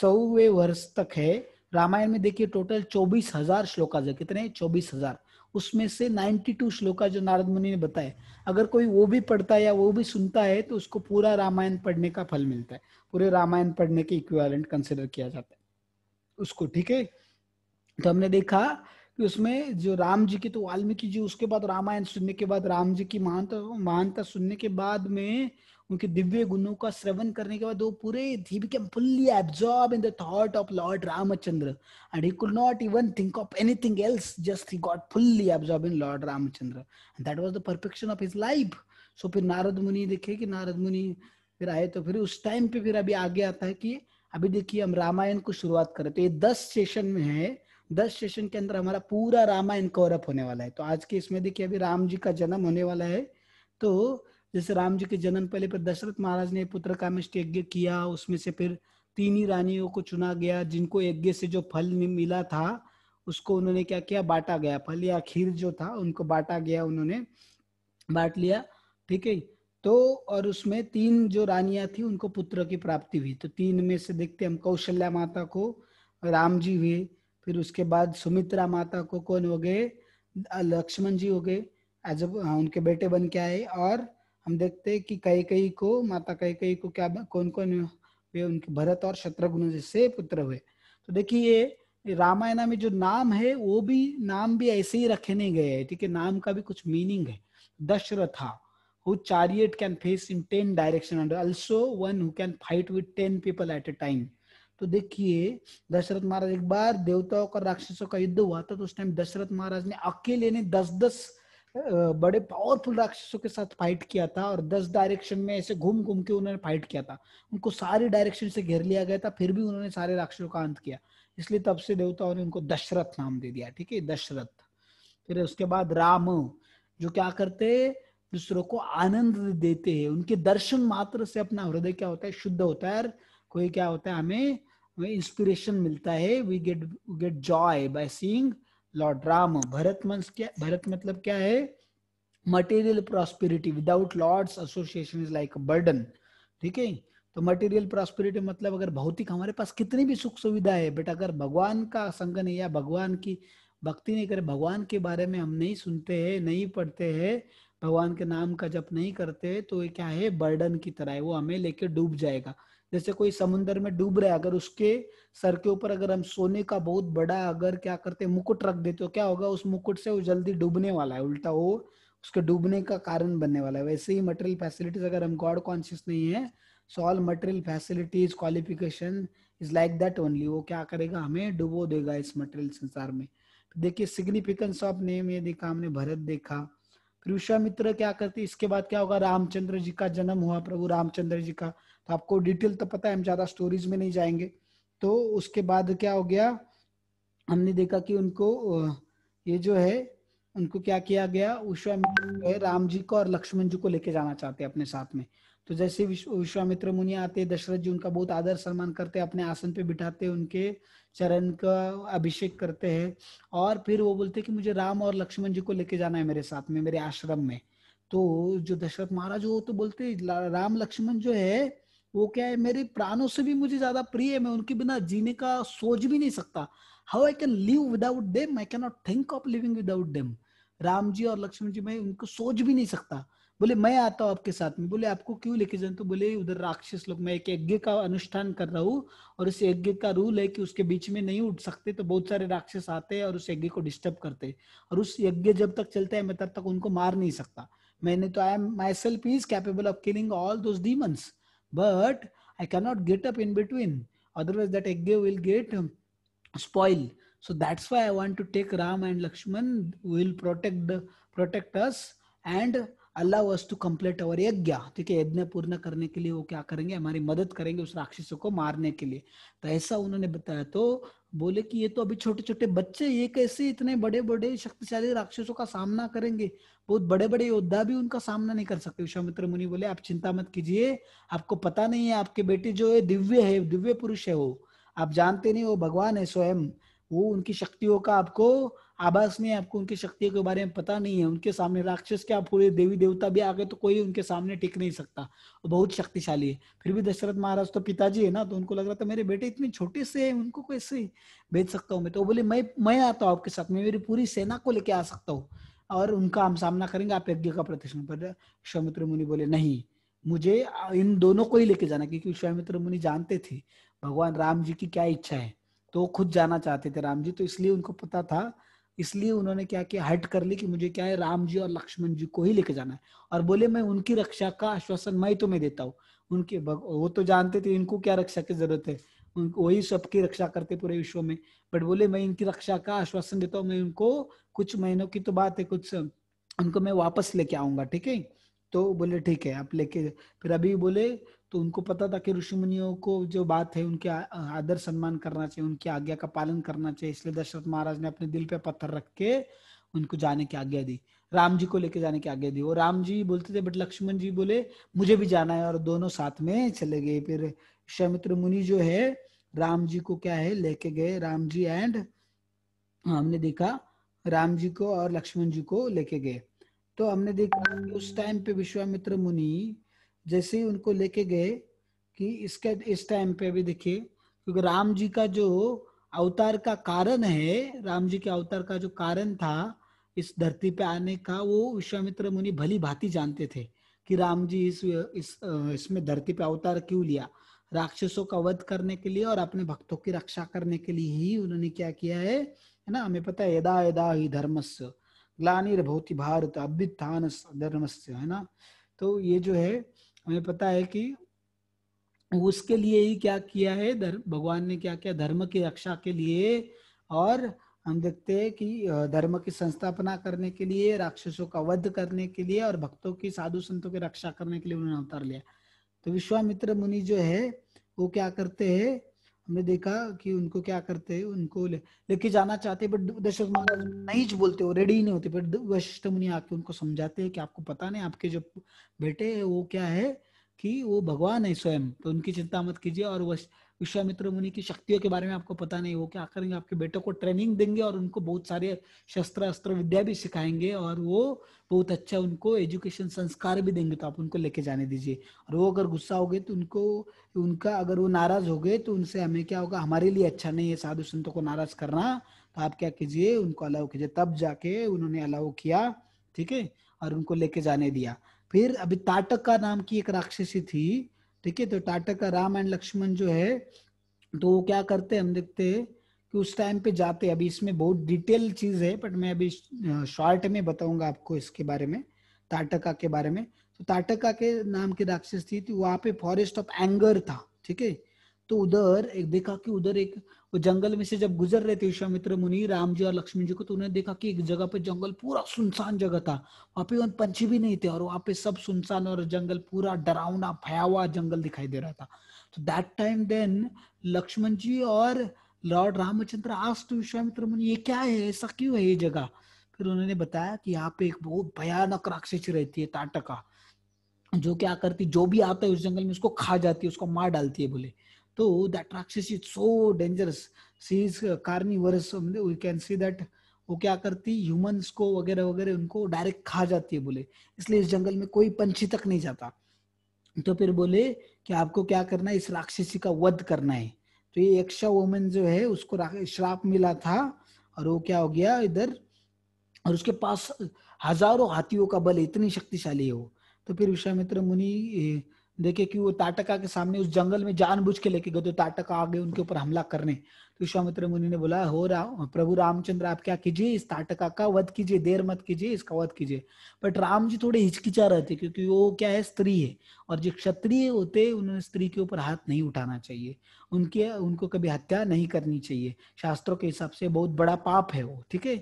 [SPEAKER 1] सौवे वर्ष तक है रामायण में देखिए टोटल चौबीस हजार श्लोका है कितने चौबीस हजार उसमें से 92 श्लोका जो नारद मुनि ने बताया अगर कोई वो भी पढ़ता है या वो भी सुनता है तो उसको पूरा रामायण पढ़ने का फल मिलता है पूरे रामायण पढ़ने के इक्विवेलेंट कंसिडर किया जाता है उसको ठीक है तो हमने देखा कि उसमें जो राम जी की तो वाल्मीकि जी उसके बाद रामायण सुनने के बाद राम जी की महानता महानता सुनने के बाद में उनके दिव्य गुणों का श्रवण करने के बाद वो पूरे fully absorb in the thought of lord Ramchandra and he could not even think of anything else just he got fully absorb in lord Ramchandra that was the perfection of his life so फिर नारद मुनि देखे कि नारद मुनि फिर आए तो फिर उस टाइम पे फिर अभी आगे आता है कि अभी देखिए हम रामायण को शुरुआत करें तो ये दस सेशन में है दस सेशन के अंदर हमारा पूरा रामायण कवरअप होने वाला है तो आज के इसमें देखिए अभी राम जी का जन्म होने वाला है तो जैसे राम जी के जन्म पहले पर दशरथ महाराज ने पुत्र का मिष्ट यज्ञ किया उसमें से फिर तीन ही रानियों को चुना गया जिनको यज्ञ से जो फल मिला था उसको उन्होंने क्या किया बांटा गया फल या खीर जो था उनको बांटा गया उन्होंने बांट लिया ठीक है तो और उसमें तीन जो रानियां थी उनको पुत्र की प्राप्ति हुई तो तीन में से देखते हम कौशल्या माता को राम जी हुए फिर उसके बाद सुमित्रा माता को कौन हो गए लक्ष्मण जी हो गए एज हाँ, उनके बेटे बन के आए और हम देखते हैं कि कई कई को माता कई कई को क्या कौन कौन हुए उनके भरत और शत्रुघ्न जैसे पुत्र हुए तो देखिए रामायण में जो नाम है वो भी नाम भी ऐसे ही रखे नहीं गए है ठीक है नाम का भी कुछ मीनिंग है Dasharatha who chariot can face in ten direction and also one who can fight with ten people at a time तो देखिए दशरथ महाराज एक बार देवताओं का राक्षसों का युद्ध हुआ था तो उस टाइम दशरथ महाराज ने अकेले ने दस दस बड़े पावरफुल राक्षसों के साथ फाइट किया था और दस डायरेक्शन में ऐसे घूम घूम के उन्होंने फाइट किया था उनको सारे डायरेक्शन से घेर लिया गया था फिर भी उन्होंने सारे राक्षसों का अंत किया इसलिए तब से देवताओं ने उनको दशरथ नाम दे दिया ठीक है दशरथ फिर उसके बाद राम जो क्या करते दूसरों को आनंद देते हैं उनके दर्शन मात्र से अपना हृदय क्या होता है शुद्ध होता है कोई क्या होता है हमें इंस्पिरेशन मिलता है we get get joy by seeing lord Ram Bharat means क्या भरत मतलब क्या है material prosperity without lord's association is like a burden ठीक है तो मटेरियल प्रॉस्पेरिटी मतलब अगर भौतिक हमारे पास कितनी भी सुख सुविधा है बट अगर भगवान का संग नहीं या भगवान की भक्ति नहीं करे भगवान के बारे में हम नहीं सुनते हैं नहीं पढ़ते हैं भगवान के नाम का जप नहीं करते तो ये क्या है बर्डन की तरह है वो हमें लेके डूब जाएगा जैसे कोई समुन्द्र में डूब रहा है अगर उसके सर के ऊपर अगर हम सोने का बहुत बड़ा अगर क्या करते मुकुट रख देते तो क्या होगा उस मुकुट से वो जल्दी डूबने वाला है उल्टा वो उसके डूबने का कारण बनने वाला है वैसे ही मटेरियल फैसिलिटीज अगर हम गॉड कॉन्शियस नहीं है so all material facilities qualification is like that only वो क्या करेगा हमें डुबो देगा इस मटेरियल संसार में तो देखिए सिग्निफिकेंस ऑफ नेम ये देखा हमने भरत देखा फिर विश्वामित्र क्या करते इसके बाद क्या होगा रामचंद्र जी का जन्म हुआ प्रभु रामचंद्र जी का तो आपको डिटेल तो पता है हम ज्यादा स्टोरीज में नहीं जाएंगे तो उसके बाद क्या हो गया हमने देखा कि उनको ये जो है उनको क्या किया गया विश्वामित्र जो है राम जी को और लक्ष्मण जी को लेके जाना चाहते हैं अपने साथ में तो जैसे विश्वामित्र मुनि आते दशरथ जी उनका बहुत आदर सम्मान करते अपने आसन पे बिठाते उनके चरण का अभिषेक करते हैं और फिर वो बोलते कि मुझे राम और लक्ष्मण जी को लेके जाना है मेरे साथ में मेरे आश्रम में तो जो दशरथ महाराज वो तो बोलते राम लक्ष्मण जो है वो क्या है मेरे प्राणों से भी मुझे ज्यादा प्रिय है मैं उनके बिना जीने का सोच भी नहीं सकता how I can live without them I can not think of living without them Ram ji और लक्ष्मण जी मैं उनको सोच भी नहीं सकता बोले मैं आता हूँ आपके साथ में बोले आपको क्यों लेके जाए तो बोले उधर राक्षस लोग मैं एक यज्ञ का अनुष्ठान कर रहा हूँ और इस यज्ञ का रूल है कि उसके बीच में नहीं उठ सकते तो बहुत सारे राक्षस आते हैं और उस यज्ञ को डिस्टर्ब करते हैं और उस यज्ञ जब तक चलता है मैं तब तक उनको मार नहीं सकता मैंने तो I am myself is capable of killing all those demons but I can not get up in between otherwise that yagya will get spoil so that's why I want to take Ram and Lakshman will protect protect the, protect अल्लाह was to complete our yagya ठीक है यज्ञ पूर्ण करने के लिए वो क्या करेंगे हमारी मदद करेंगे उस राक्षसों को मारने के लिए तो ऐसा उन्होंने बताया तो बोले कि ये तो अभी छोटे छोटे बच्चे ये कैसे इतने बड़े बड़े शक्तिशाली राक्षसों का सामना करेंगे बहुत बड़े बड़े योद्धा भी उनका सामना नहीं कर सकते विश्वामित्र मुनि बोले आप चिंता मत कीजिए आपको पता नहीं है आपके बेटे जो है दिव्य है दिव्य पुरुष है वो आप जानते नहीं वो भगवान है स्वयं वो उनकी शक्तियों का आपको आभास में आपको उनकी शक्तियों के बारे में पता नहीं है उनके सामने राक्षस क्या पूरे देवी देवता भी आ गए तो कोई उनके सामने टिक नहीं सकता और बहुत शक्तिशाली है फिर भी दशरथ महाराज तो पिताजी है ना तो उनको लग रहा था मेरे बेटे इतने छोटे से है उनको कैसे भेज सकता हूँ मैं तो बोले मैं मैं आता हूँ आपके साथ में मेरी पूरी सेना को लेके आ सकता हूँ और उनका हम सामना करेंगे आप यज्ञ का प्रदर्शन पर शमित्र मुनि बोले नहीं मुझे इन दोनों को ही लेके जाना क्योंकि विश्वामित्र मुनि जानते थे भगवान राम जी की क्या इच्छा है तो वो खुद जाना चाहते थे राम जी तो इसलिए उनको पता था इसलिए उन्होंने क्या किया हट कर ली कि मुझे क्या है राम जी और लक्ष्मण जी को ही लेके जाना है और बोले मैं उनकी रक्षा का आश्वासन मैं तुम्हें देता हूँ उनके भग वो तो जानते थे इनको क्या रक्षा की जरूरत है उनको वही सबकी रक्षा करते पूरे विश्व में बट बोले मैं इनकी रक्षा का आश्वासन देता हूँ मैं उनको कुछ महीनों की तो बात है कुछ उनको मैं वापस लेके आऊंगा ठीक है तो बोले ठीक है आप लेके फिर अभी बोले तो उनको पता था कि ऋषि मुनियों को जो बात है उनके आदर सम्मान करना चाहिए उनकी आज्ञा का पालन करना चाहिए इसलिए दशरथ महाराज ने अपने दिल पे पत्थर रख के उनको जाने की आज्ञा दी राम जी को लेके जाने की आज्ञा दी और राम जी बोलते थे बट लक्ष्मण जी बोले मुझे भी जाना है और दोनों साथ में चले गए फिर शमित्र मुनि जो है राम जी को क्या है लेके गए राम जी एंड हमने देखा राम जी को और लक्ष्मण जी को लेके गए तो हमने देखा उस टाइम पे विश्वामित्र मुनि जैसे ही उनको लेके गए कि इसके इस टाइम पे भी देखिए क्योंकि राम जी का जो अवतार का कारण है राम जी के अवतार का जो कारण था इस धरती पे आने का वो विश्वामित्र मुनि भली भांति जानते थे कि राम जी इस इस इसमें धरती पे अवतार क्यों लिया राक्षसों का वध करने के लिए और अपने भक्तों की रक्षा करने के लिए ही उन्होंने क्या किया है है ना हमें पता है यदा यदा ही धर्मस्य ग्लानी भारत अभ्युत्थान धर्मस्य है ना तो ये जो है हमें पता है कि उसके लिए ही क्या किया है धर्म भगवान ने क्या किया धर्म की रक्षा के लिए और हम देखते हैं कि धर्म की संस्थापना करने के लिए राक्षसों का वध करने के लिए और भक्तों की साधु संतों की रक्षा करने के लिए उन्होंने अवतार लिया तो विश्वामित्र मुनि जो है वो क्या करते हैं हमने देखा कि उनको क्या करते हैं उनको ले, लेके जाना चाहते बट दशरथ महाराज नहीं बोलते वो रेडी नहीं होते बट वशिष्ठ मुनि आके उनको समझाते हैं कि आपको पता नहीं आपके जो बेटे है वो क्या है कि वो भगवान है स्वयं तो उनकी चिंता मत कीजिए और विश्वामित्र मुनि की शक्तियों के बारे में आपको पता नहीं वो क्या करेंगे आपके बेटों को ट्रेनिंग देंगे और उनको बहुत सारे शस्त्र अस्त्र विद्या भी सिखाएंगे और वो बहुत अच्छा उनको एजुकेशन संस्कार भी देंगे तो आप उनको लेके जाने दीजिए और वो अगर गुस्सा हो गए तो उनको उनका अगर वो नाराज हो गए तो उनसे हमें क्या होगा हमारे लिए अच्छा नहीं है साधु संतों को नाराज करना तो आप क्या कीजिए उनको अलाउ कीजिए तब जाके उन्होंने अलाउ किया ठीक है और उनको लेके जाने दिया फिर अभी ताटक का नाम की एक राक्षसी थी ठीक है तो टाटा का राम एंड लक्ष्मण जो है तो वो क्या करते हैं हम देखते हैं कि उस टाइम पे जाते अभी इसमें बहुत डिटेल चीज है बट मैं अभी शॉर्ट में बताऊंगा आपको इसके बारे में ताटका के बारे में तो ताटका के नाम की राक्षस थी तो वहां पे फॉरेस्ट ऑफ एंगर था ठीक है तो उधर एक देखा कि उधर एक वो जंगल में से जब गुजर रहे थे विश्वामित्र मुनि राम जी और लक्ष्मण जी को तो उन्हें देखा कि एक जगह पे जंगल पूरा सुनसान जगह था वहां पे पंछी भी नहीं थे और वहां पे सब सुनसान और जंगल पूरा डरावना भयावह जंगल दिखाई दे रहा था तो that time then Lakshman ji और लॉर्ड रामचंद्र आज तो विश्वामित्र मुनि ये क्या है ऐसा क्यों है ये जगह फिर उन्होंने बताया कि यहाँ पे एक बहुत भयानक राक्षस रहती है ताटका जो क्या करती जो भी आता है उस जंगल में उसको खा जाती है उसको मार डालती है बोले So that Rakshas is so dangerous. She is carnivorous. Um, we can see that वो क्या करती ह्यूमंस को वगैरह वगैरह उनको डायरेक्ट खा जाती है बोले इसलिए इस जंगल में कोई पंछी तक नहीं जाता तो फिर बोले कि आपको क्या करना है इस राक्षसी का वध करना है तो ये यक्षा वोमेन जो है उसको श्राप मिला था और वो क्या हो गया इधर और उसके पास हजारों हाथियों का बल इतनी शक्तिशाली है वो तो फिर विश्वामित्र मुनि देखे कि वो ताटका के सामने उस जंगल में जानबूझ के लेके गए तो ताटका आ गए उनके ऊपर हमला करने तो विश्वामित्र मुनि ने बोला हो राम प्रभु रामचंद्र आप क्या कीजिए इस ताटका का वध कीजिए देर मत कीजिए इसका वध कीजिए बट राम जी थोड़े हिचकिचा रहे थे क्योंकि वो क्या है स्त्री है और जो क्षत्रिय होते उन्होंने स्त्री के ऊपर हाथ नहीं उठाना चाहिए उनके उनको कभी हत्या नहीं करनी चाहिए शास्त्रों के हिसाब से बहुत बड़ा पाप है वो ठीक है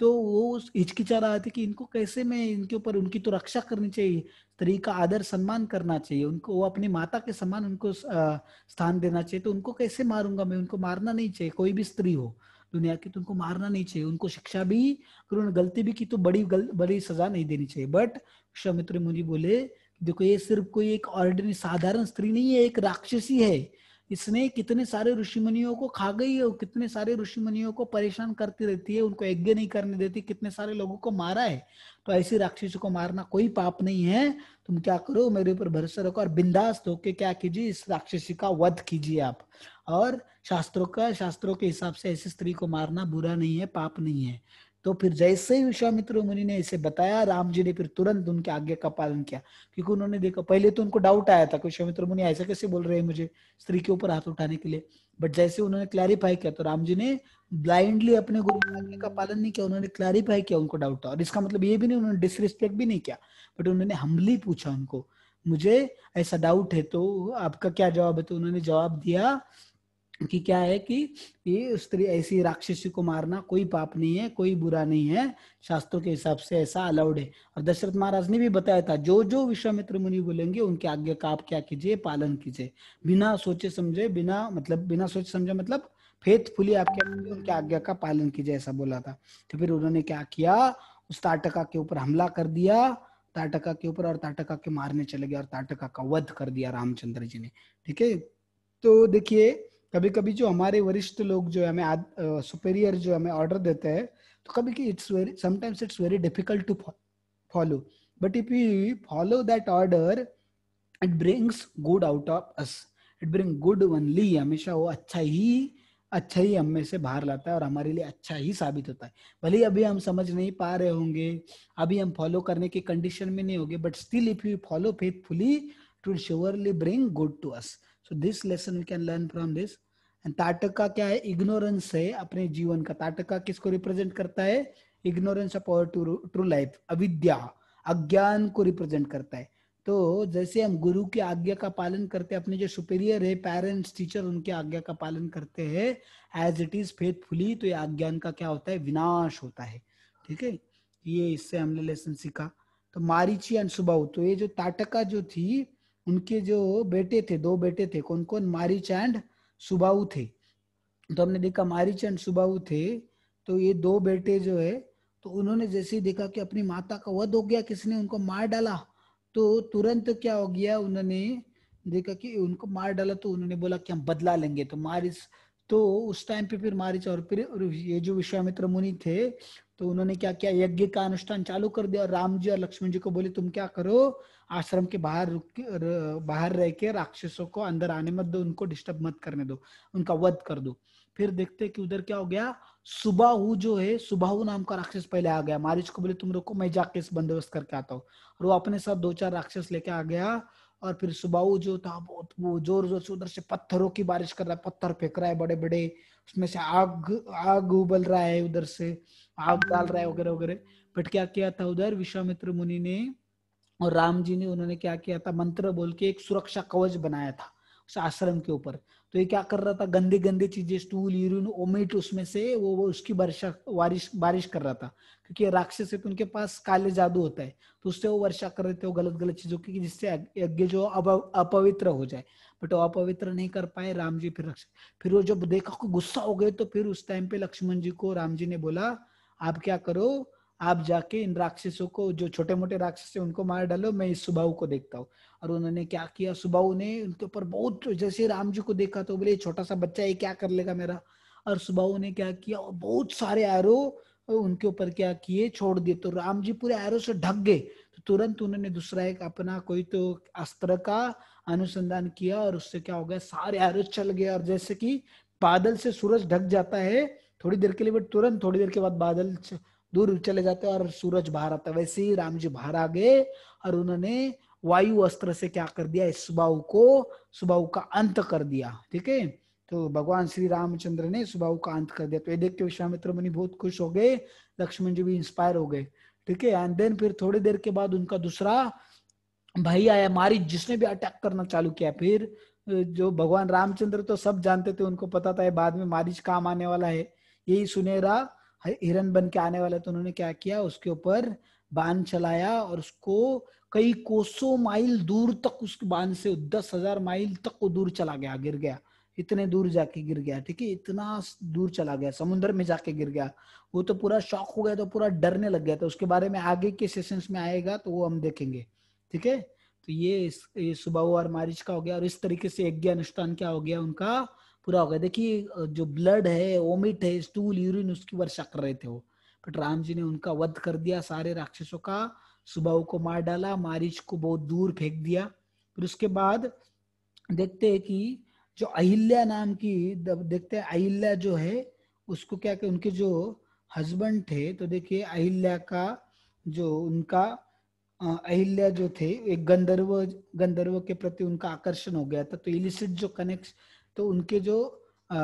[SPEAKER 1] तो वो हिचकिचा रहा था कि इनको कैसे मैं इनके ऊपर उनकी तो रक्षा करनी चाहिए स्त्री का आदर सम्मान करना चाहिए उनको वो अपनी माता के समान उनको स्थान देना चाहिए तो उनको कैसे मारूंगा मैं उनको मारना नहीं चाहिए कोई भी स्त्री हो दुनिया की तो उनको मारना नहीं चाहिए उनको शिक्षा भी अगर उन्होंने गलती भी की तो बड़ी गल, बड़ी सजा नहीं देनी चाहिए बट विश्वामित्र मुनि बोले देखो ये सिर्फ कोई एक ऑर्डिनरी साधारण स्त्री नहीं है एक राक्षसी है इसने कितने सारे ऋषि मुनियों को खा गई है कितने सारे ऋषि मुनियों को परेशान करती रहती है उनको यज्ञ नहीं करने देती कितने सारे लोगों को मारा है तो ऐसी राक्षसी को मारना कोई पाप नहीं है तुम क्या करो मेरे ऊपर भरोसा रखो और बिंदास होके क्या कीजिए इस राक्षसी का वध कीजिए आप और शास्त्रों का शास्त्रों के हिसाब से ऐसी स्त्री को मारना बुरा नहीं है पाप नहीं है तो फिर जैसे ही विश्वामित्र मुनि ने इसे बताया राम जी ने फिर तुरंत उनके आज्ञा का पालन किया क्योंकि उन्होंने देखा पहले तो उनको डाउट आया था कि विश्वामित्र मुनि ऐसा कैसे बोल रहे हैं मुझे स्त्री के ऊपर हाथ उठाने के लिए बट जैसे उन्होंने क्लैरिफाई किया तो राम जी ने ब्लाइंडली अपने गुरु आज्ञा का पालन नहीं किया उन्होंने क्लैरिफाई किया उनको डाउट था और इसका मतलब ये भी नहीं उन्होंने डिसरिस्पेक्ट भी नहीं किया बट उन्होंने हमली पूछा उनको मुझे ऐसा डाउट है तो आपका क्या जवाब है तो उन्होंने जवाब दिया कि क्या है कि ये स्त्री ऐसी राक्षसी को मारना कोई पाप नहीं है कोई बुरा नहीं है शास्त्रों के हिसाब से ऐसा अलाउड है और दशरथ महाराज ने भी बताया था जो जो विश्वामित्र मुनि बोलेंगे उनके आज्ञा का आप क्या कीजिए पालन कीजिए बिना सोचे समझे बिना मतलब बिना सोचे समझे मतलब फेथफुली क्या उनके आज्ञा का पालन कीजिए ऐसा बोला था तो फिर उन्होंने क्या किया उस ताटका के ऊपर हमला कर दिया ताटका के ऊपर और ताटका के मारने चले गए और ताटका का वध कर दिया रामचंद्र जी ने ठीक है तो देखिए कभी कभी जो हमारे वरिष्ठ लोग जो हमें सुपेरियर जो हमें ऑर्डर देते हैं तो कभी की it's very sometimes it's very difficult to follow but if you follow that order it brings good out of us it bring good only हमेशा वो अच्छा ही अच्छा ही हम में से बाहर लाता है और हमारे लिए अच्छा ही साबित होता है भले अभी हम समझ नहीं पा रहे होंगे अभी हम फॉलो करने के कंडीशन में नहीं होंगे but still if you follow faithfully to surely bring good to us so this lesson can learn from this and Tataka क्या है इग्नोरेंस है अपने जीवन का ताटका किसको रिप्रेजेंट करता है ignorance of to true life अविद्या अज्ञान को रिप्रेजेंट करता है तो जैसे हम गुरु की आज्ञा का पालन करते हैं अपने जो सुपेरियर है पेरेंट्स टीचर उनके आज्ञा का पालन करते हैं एज इट इज फेथफुली तो ये अज्ञान का क्या होता है विनाश होता है ठीक है ये इससे हमने लेसन सीखा तो मारीची एंड सुबाऊ तो ये जो ताटका जो थी उनके जो बेटे थे दो बेटे थे कौन कौन मारिच एंड सुबाऊ थे तो हमने देखा मारिच एंड सुबाऊ थे तो ये दो बेटे जो है तो उन्होंने जैसे ही देखा कि अपनी माता का वध हो गया किसने उनको मार डाला तो तुरंत क्या हो गया उन्होंने देखा कि उनको मार डाला तो उन्होंने बोला कि हम बदला लेंगे तो मारिस तो उस टाइम पे फिर मारिच और फिर ये जो विश्वामित्र मुनि थे तो उन्होंने क्या किया यज्ञ का अनुष्ठान चालू कर दिया और राम जी और लक्ष्मण जी को बोले तुम क्या करो आश्रम के बाहर रुक बाहर रह के राक्षसों को अंदर आने मत दो उनको डिस्टर्ब मत करने दो उनका वध कर दो फिर देखते कि उधर क्या हो गया सुबाहु जो है सुबाह नाम का राक्षस पहले आ गया मारिच को बोले तुम रुको मैं जाके इस बंदोबस्त करके आता हूँ और वो अपने साथ दो चार राक्षस लेके आ गया और फिर सुबाऊ जो था बहुत वो जोर जोर से उधर से पत्थरों की बारिश कर रहा है पत्थर फेंक रहा है बड़े बड़े उसमें से आग आग उबल रहा है उधर से आग डाल रहा है वगैरह वगैरह बट क्या किया था उधर विश्वामित्र मुनि ने और राम जी ने उन्होंने क्या किया था मंत्र बोल के एक सुरक्षा कवच बनाया था उस आश्रम के ऊपर तो ये क्या कर रहा था गंदी गंदी चीजें स्टूल यूरिन ओमिट उसमें से वो वो उसकी वर्षा बारिश बारिश कर रहा था क्योंकि राक्षस है तो उनके पास काले जादू होता है तो उससे वो वर्षा कर रहे थे वो गलत गलत चीजों की जिससे यज्ञ जो अपवित्र हो जाए बट वो अपवित्र नहीं कर पाए राम जी फिर रक्ष फिर वो जब देखा गुस्सा हो गए तो फिर उस टाइम पे लक्ष्मण जी को राम जी ने बोला आप क्या करो आप जाके इन राक्षसों को जो छोटे मोटे राक्षस है उनको मार डालो मैं इस सुबाह को देखता हूँ और उन्होंने क्या किया सुबह ने उनके ऊपर बहुत जैसे राम जी को देखा तो बोले छोटा सा बच्चा ये क्या कर लेगा मेरा और सुबह ने क्या किया और बहुत सारे एरो उनके ऊपर क्या किए छोड़ दिए तो राम जी पूरे एरो से ढक गए तो तुरंत उन्होंने दूसरा एक अपना कोई तो अस्त्र का अनुसंधान किया और उससे क्या हो गया सारे एरो चल गए और जैसे कि बादल से सूरज ढक जाता है थोड़ी देर के लिए बट तुरंत थोड़ी देर के बाद बादल दूर चले जाते और सूरज बाहर आता वैसे ही राम जी बाहर आ गए और उन्होंने वायु अस्त्र से क्या कर दिया इस सुबाऊ को सुबाऊ का अंत कर दिया ठीक है तो भगवान श्री रामचंद्र ने सुबाऊ का अंत कर दिया तो ये देख के विश्वामित्र मुनि बहुत खुश हो गए लक्ष्मण जी भी इंस्पायर हो गए ठीक है एंड देन फिर थोड़ी देर के बाद उनका दूसरा भाई आया मारी जिसने भी अटैक करना चालू किया फिर जो भगवान रामचंद्र तो सब जानते थे उनको पता था बाद में मारिच काम आने वाला है यही सुनेरा हिरन बन के आने वाला तो उन्होंने क्या किया उसके ऊपर बांध चलाया और उसको कई कोसो माइल दूर तक उस बांध से दस हजार माइल तक वो दूर चला गया गिर गया इतने दूर जाके गिर गया ठीक है इतना दूर चला गया समुद्र में जाके गिर गया वो तो पूरा शॉक हो गया तो पूरा डरने लग गया था उसके बारे में आगे के सेशंस में आएगा तो वो हम देखेंगे ठीक है तो ये ये सुबह और मारिच का हो गया और इस तरीके से यज्ञ अनुष्ठान क्या हो गया उनका पूरा हो गया देखिए जो ब्लड है ओमिट है स्टूल यूरिन उसके ऊपर शक कर रहे थे वो बट राम जी ने उनका वध कर दिया सारे राक्षसों का सुबह को मार डाला मारिच को बहुत दूर फेंक दिया फिर उसके बाद देखते हैं कि जो अहिल्या नाम की देखते हैं अहिल्या जो है उसको क्या कि उनके जो हस्बैंड थे तो देखिए अहिल्या का जो उनका अहिल्या जो थे एक गंधर्व गंधर्व के प्रति उनका आकर्षण हो गया था तो इलिसिट जो कनेक्ट तो उनके जो आ,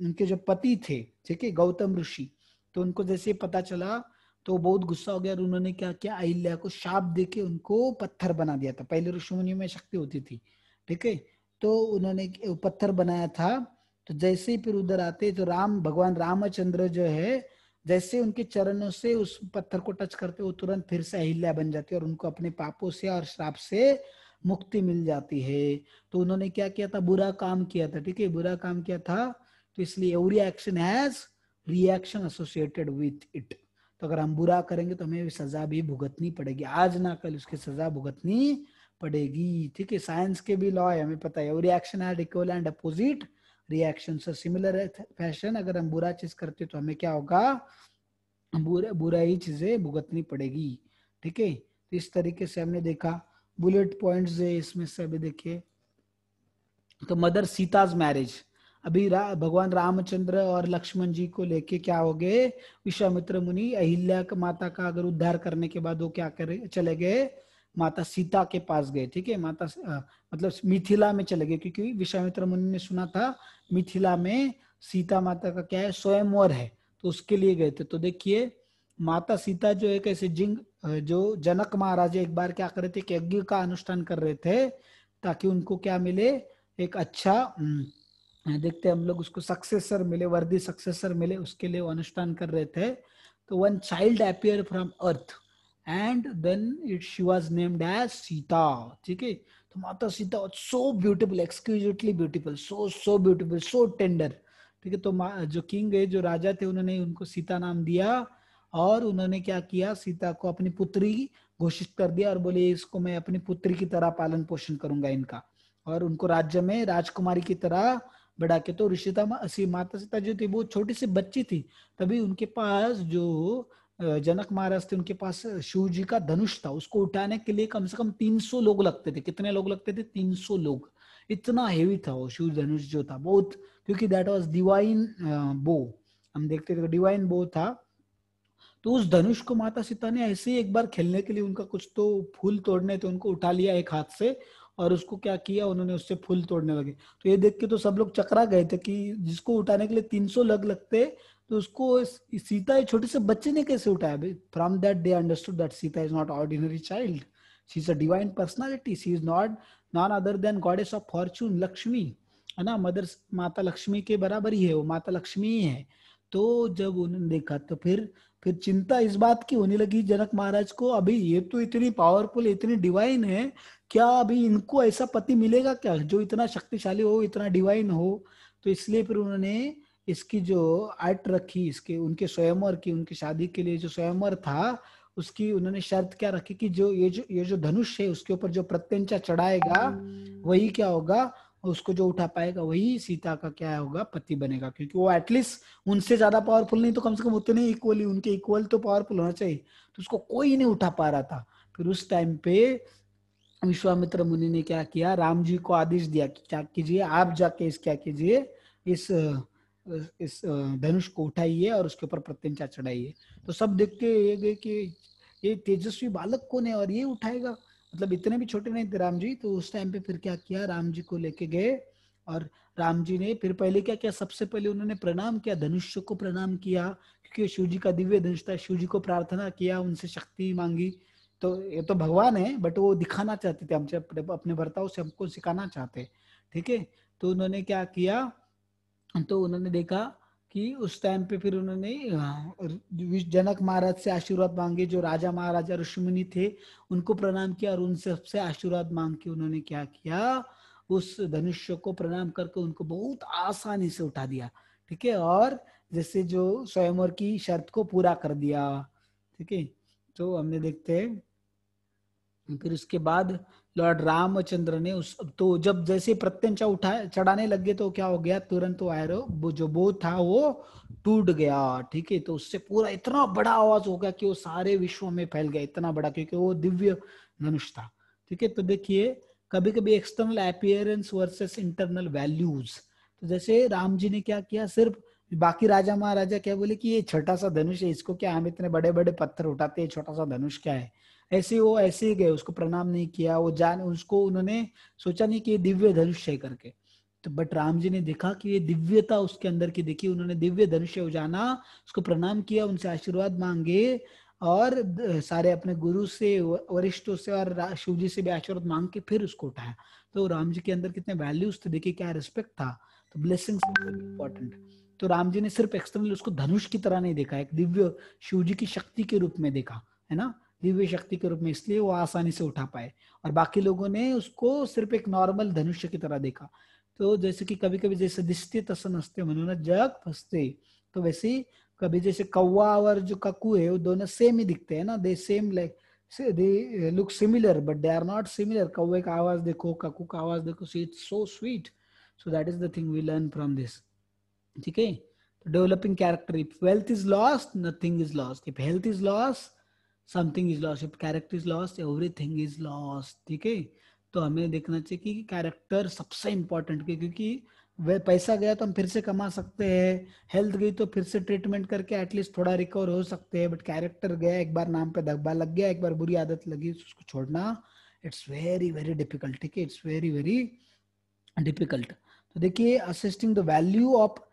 [SPEAKER 1] उनके जो पति थे ठीक है गौतम ऋषि तो उनको जैसे पता चला तो बहुत गुस्सा हो गया और उन्होंने क्या किया अहिल्या को शाप दे के उनको पत्थर बना दिया था पहले ऋषिमुनियों में शक्ति होती थी ठीक है तो उन्होंने पत्थर बनाया था तो जैसे ही फिर उधर आते तो राम भगवान रामचंद्र जो है जैसे उनके चरणों से उस पत्थर को टच करते वो तुरंत फिर से अहिल्या बन जाती है और उनको अपने पापों से और श्राप से मुक्ति मिल जाती है तो उन्होंने क्या किया था बुरा काम किया था ठीक है बुरा काम किया था तो इसलिए every action has reaction associated with it तो अगर हम बुरा करेंगे तो हमें सजा भी भुगतनी पड़ेगी आज ना कल उसकी सजा भुगतनी पड़ेगी ठीक है साइंस के भी लॉ है हमें पता है action has equal and opposite reaction similar fashion अगर हम बुरा चीज करते तो हमें क्या होगा बुरा बुरा ही चीजें भुगतनी पड़ेगी ठीक है तो इस तरीके से हमने देखा बुलेट पॉइंट्स है इसमें से अभी देखिए तो मदर सीताज मैरिज अभी रा, भगवान रामचंद्र और लक्ष्मण जी को लेके क्या हो गए विश्वामित्र मुनि अहिल्या का माता का अगर उद्धार करने के बाद वो क्या करे चले गए माता सीता के पास गए ठीक है माता आ, मतलब मिथिला में चले गए क्योंकि विश्वामित्र मुनि ने सुना था मिथिला में सीता माता का क्या है स्वयंवर है तो उसके लिए गए थे तो देखिए माता सीता जो एक ऐसे जिंग जो जनक महाराज एक बार क्या कर रहे थे कि यज्ञ का अनुष्ठान कर रहे थे ताकि उनको क्या मिले एक अच्छा देखते हम लोग उसको सक्सेसर मिले वर्दी सक्सेसर मिले उसके लिए अनुष्ठान कर रहे थे तो one child appear from earth and then it she was named as Sita ठीक है तो माता Sita was so beautiful exquisitely beautiful so so beautiful so tender ठीक है तो जो किंग है जो राजा थे उन्होंने उनको सीता नाम दिया और उन्होंने क्या किया सीता को अपनी पुत्री घोषित कर दिया और बोले इसको मैं अपनी पुत्री की तरह पालन पोषण करूंगा इनका और उनको राज्य में राजकुमारी की तरह बढ़ा के तो ऋषिता माता सीता जो थी वो छोटी सी बच्ची थी तभी उनके पास जो जनक महाराज थे उनके पास शिव जी का धनुष था उसको उठाने के लिए कम से कम 300 लोग लगते थे कितने लोग लगते थे 300 लोग इतना हेवी था वो शिव धनुष जो था बहुत क्योंकि दैट वॉज डिवाइन बो हम देखते थे डिवाइन बो तो था तो उस धनुष को माता सीता ने ऐसे ही एक बार खेलने के लिए उनका कुछ तो फूल तोड़ने थे उनको उठा लिया एक हाथ से और उसको क्या किया उन्होंने उससे फूल तोड़ने लगे तो ये देख के तो सब लोग चकरा गए थे कि जिसको उठाने के लिए तीन लग लगते तो उसको सीता ये छोटे से बच्चे ने कैसे उठाया from that they understood that Sita is not ordinary child she is a divine personality she is not none other than goddess of fortune Lakshmi है ना मदर माता लक्ष्मी के बराबर ही है वो माता लक्ष्मी ही है तो जब उन्होंने देखा तो फिर फिर चिंता इस बात की होने लगी जनक महाराज को अभी ये तो इतनी पावरफुल इतनी डिवाइन है क्या अभी इनको ऐसा पति मिलेगा क्या जो इतना शक्तिशाली हो इतना डिवाइन हो तो इसलिए फिर उन्होंने इसकी जो आर्ट रखी इसके उनके स्वयंवर की उनकी शादी के लिए जो स्वयंवर था उसकी उन्होंने शर्त क्या रखी कि जो ये जो ये जो धनुष है उसके ऊपर जो प्रत्यंचा चढ़ाएगा hmm. वही क्या होगा उसको जो उठा पाएगा वही सीता का क्या होगा पति बनेगा क्योंकि वो एटलीस्ट उनसे ज्यादा पावरफुल नहीं तो कम से कम उतने इक्वली उनके इक्वल तो पावरफुल होना चाहिए तो उसको कोई नहीं उठा पा रहा था फिर उस टाइम पे विश्वामित्र मुनि ने क्या किया राम जी को आदेश दिया कि क्या कीजिए आप जाके इस क्या कीजिए इस इस धनुष को उठाइए और उसके ऊपर प्रत्यंचा चढ़ाइए तो सब देख के ये गए कि ये तेजस्वी बालक कौन है और ये उठाएगा मतलब इतने भी छोटे नहीं थे राम जी तो उस टाइम पे फिर क्या किया राम जी को लेके गए और राम जी ने फिर पहले क्या किया सबसे पहले उन्होंने प्रणाम किया धनुष को प्रणाम किया क्योंकि शिव जी का दिव्य धनुष था शिव जी को प्रार्थना किया उनसे शक्ति मांगी तो ये तो भगवान है बट वो दिखाना चाहते थे हमसे अपने वर्ताओं से हमको सिखाना चाहते ठीक है तो उन्होंने क्या किया तो उन्होंने देखा कि उस टाइम पे फिर उन्होंने जनक महाराज से आशीर्वाद मांगे जो राजा महाराजा ऋषिमुनि थे उनको प्रणाम किया और उनसे सबसे आशीर्वाद मांग के उन्होंने क्या किया उस धनुष्य को प्रणाम करके उनको बहुत आसानी से उठा दिया ठीक है और जैसे जो स्वयंवर की शर्त को पूरा कर दिया ठीक है तो हमने देखते हैं फिर उसके बाद लॉर्ड रामचंद्र ने उस तो जब जैसे प्रत्यंचा उठा चढ़ाने लग गए तो क्या हो गया तुरंत वो जो बो था वो टूट गया ठीक है तो उससे पूरा इतना बड़ा आवाज हो गया कि वो सारे विश्व में फैल गया इतना बड़ा क्योंकि वो दिव्य धनुष था ठीक है तो देखिए कभी कभी external appearance versus internal values तो जैसे राम जी ने क्या किया सिर्फ बाकी राजा महाराजा क्या बोले कि ये छोटा सा धनुष है इसको क्या हम इतने बड़े बड़े पत्थर उठाते हैं छोटा सा धनुष क्या है ऐसे वो ऐसे ही गए उसको प्रणाम नहीं किया वो जान उसको उन्होंने सोचा नहीं कि दिव्य धनुष है करके तो बट राम जी ने देखा कि ये दिव्यता उसके अंदर की देखी उन्होंने दिव्य धनुष जाना उसको प्रणाम किया उनसे आशीर्वाद मांगे और सारे अपने गुरु से वरिष्ठों से और शिव जी से भी आशीर्वाद मांग के फिर उसको उठाया तो राम जी के अंदर कितने वैल्यूज थे देखिए क्या रिस्पेक्ट था तो ब्लेसिंग इम्पोर्टेंट तो राम जी ने सिर्फ एक्सटर्नल उसको धनुष की तरह नहीं देखा एक दिव्य शिव जी की शक्ति के रूप में देखा है ना दिव्य शक्ति के रूप में इसलिए वो आसानी से उठा पाए और बाकी लोगों ने उसको सिर्फ एक नॉर्मल धनुष्य की तरह देखा तो जैसे कि कभी कभी जैसे दिसते तसन हंसते म्हणून जग फसते तो वैसे ही कभी जैसे कौवा और जो ककू है वो दोनों सेम ही दिखते हैं ना they same like they look similar but they are not similar कौवे का आवाज देखो ककू का आवाज देखो see it's so sweet so that is the thing we learn from this ठीक है developing character if wealth is lost nothing is lost if health is lost something is lost character is lost everything is lost ठीक है तो हमें देखना चाहिए कि character सबसे इंपॉर्टेंट क्योंकि वह पैसा गया तो हम फिर से कमा सकते हैं हेल्थ गई तो फिर से ट्रीटमेंट करके एटलीस्ट थोड़ा रिकवर हो सकते हैं बट कैरेक्टर गया एक बार नाम पे धब्बा लग गया एक बार बुरी आदत लगी तो उसको छोड़ना इट्स वेरी वेरी डिफिकल्ट ठीक है इट्स वेरी वेरी डिफिकल्ट तो देखिए assisting the value of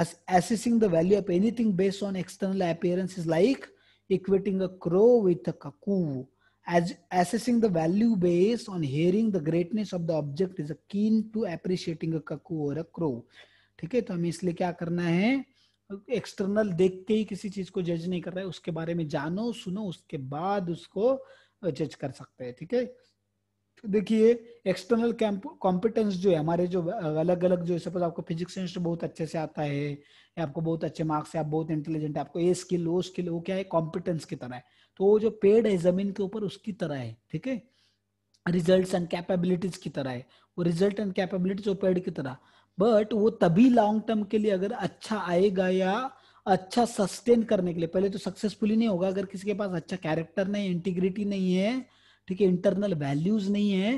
[SPEAKER 1] assessing the value of anything based on external appearance इज like equating a crow with a cuckoo. As assessing the value based on hearing the greatness of the object is akin to appreciating a cuckoo or a crow. ठीक है तो हमें इसलिए क्या करना है external देख के ही किसी चीज को जज नहीं कर रहा है उसके बारे में जानो सुनो उसके बाद उसको जज कर सकते हैं ठीक है थीके? देखिए एक्सटर्नल कॉम्पिटेंस जो है हमारे जो अलग अलग जो सपोज आपको फिजिक्स सेंस तो बहुत अच्छे से आता है या आपको बहुत अच्छे मार्क्स है आप बहुत इंटेलिजेंट है आपको ए स्किल वो स्किल वो क्या है कॉम्पिटेंस की तरह है तो वो जो पेड़ है जमीन के ऊपर उसकी तरह है ठीक है रिजल्ट एंड कैपेबिलिटीज की तरह है वो रिजल्ट एंड कैपेबिलिटीज वो पेड़ की तरह बट वो तभी लॉन्ग टर्म के लिए अगर अच्छा आएगा या अच्छा सस्टेन करने के लिए पहले तो सक्सेसफुली नहीं होगा अगर किसी के पास अच्छा कैरेक्टर नहीं इंटीग्रिटी नहीं है ठीक है इंटरनल वैल्यूज नहीं है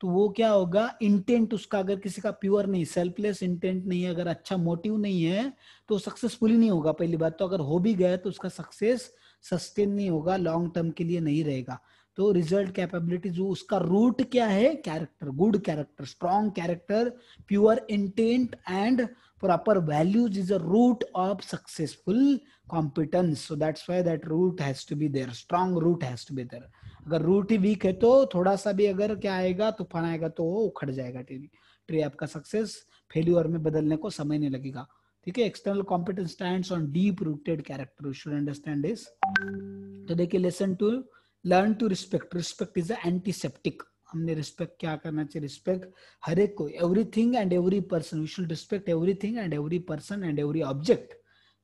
[SPEAKER 1] तो वो क्या होगा इंटेंट उसका अगर किसी का प्योर नहीं सेल्फलेस इंटेंट नहीं है अगर अच्छा मोटिव नहीं है तो सक्सेसफुल नहीं होगा पहली बात तो अगर हो भी गया तो उसका सक्सेस सस्टेन नहीं होगा लॉन्ग टर्म के लिए नहीं रहेगा तो रिजल्ट कैपेबिलिटी जो उसका रूट क्या है character good character strong character pure intent and proper values is a root of successful competence so that's why that root has be be strong root root be to अगर root ही weak है तो थोड़ा सा भी अगर क्या आएगा तूफान आएगा तो वो उखड़ जाएगा ट्री ट्री तो आपका सक्सेस फेल्यूअर में बदलने को समय नहीं लगेगा ठीक है external competence stand on deep rooted character you should understand this तो देखिए lesson to learn to respect respect is antiseptic हमने रिस्पेक्ट क्या करना चाहिए रिस्पेक्ट हर एक को everything and every person we should respect everything and every person and every object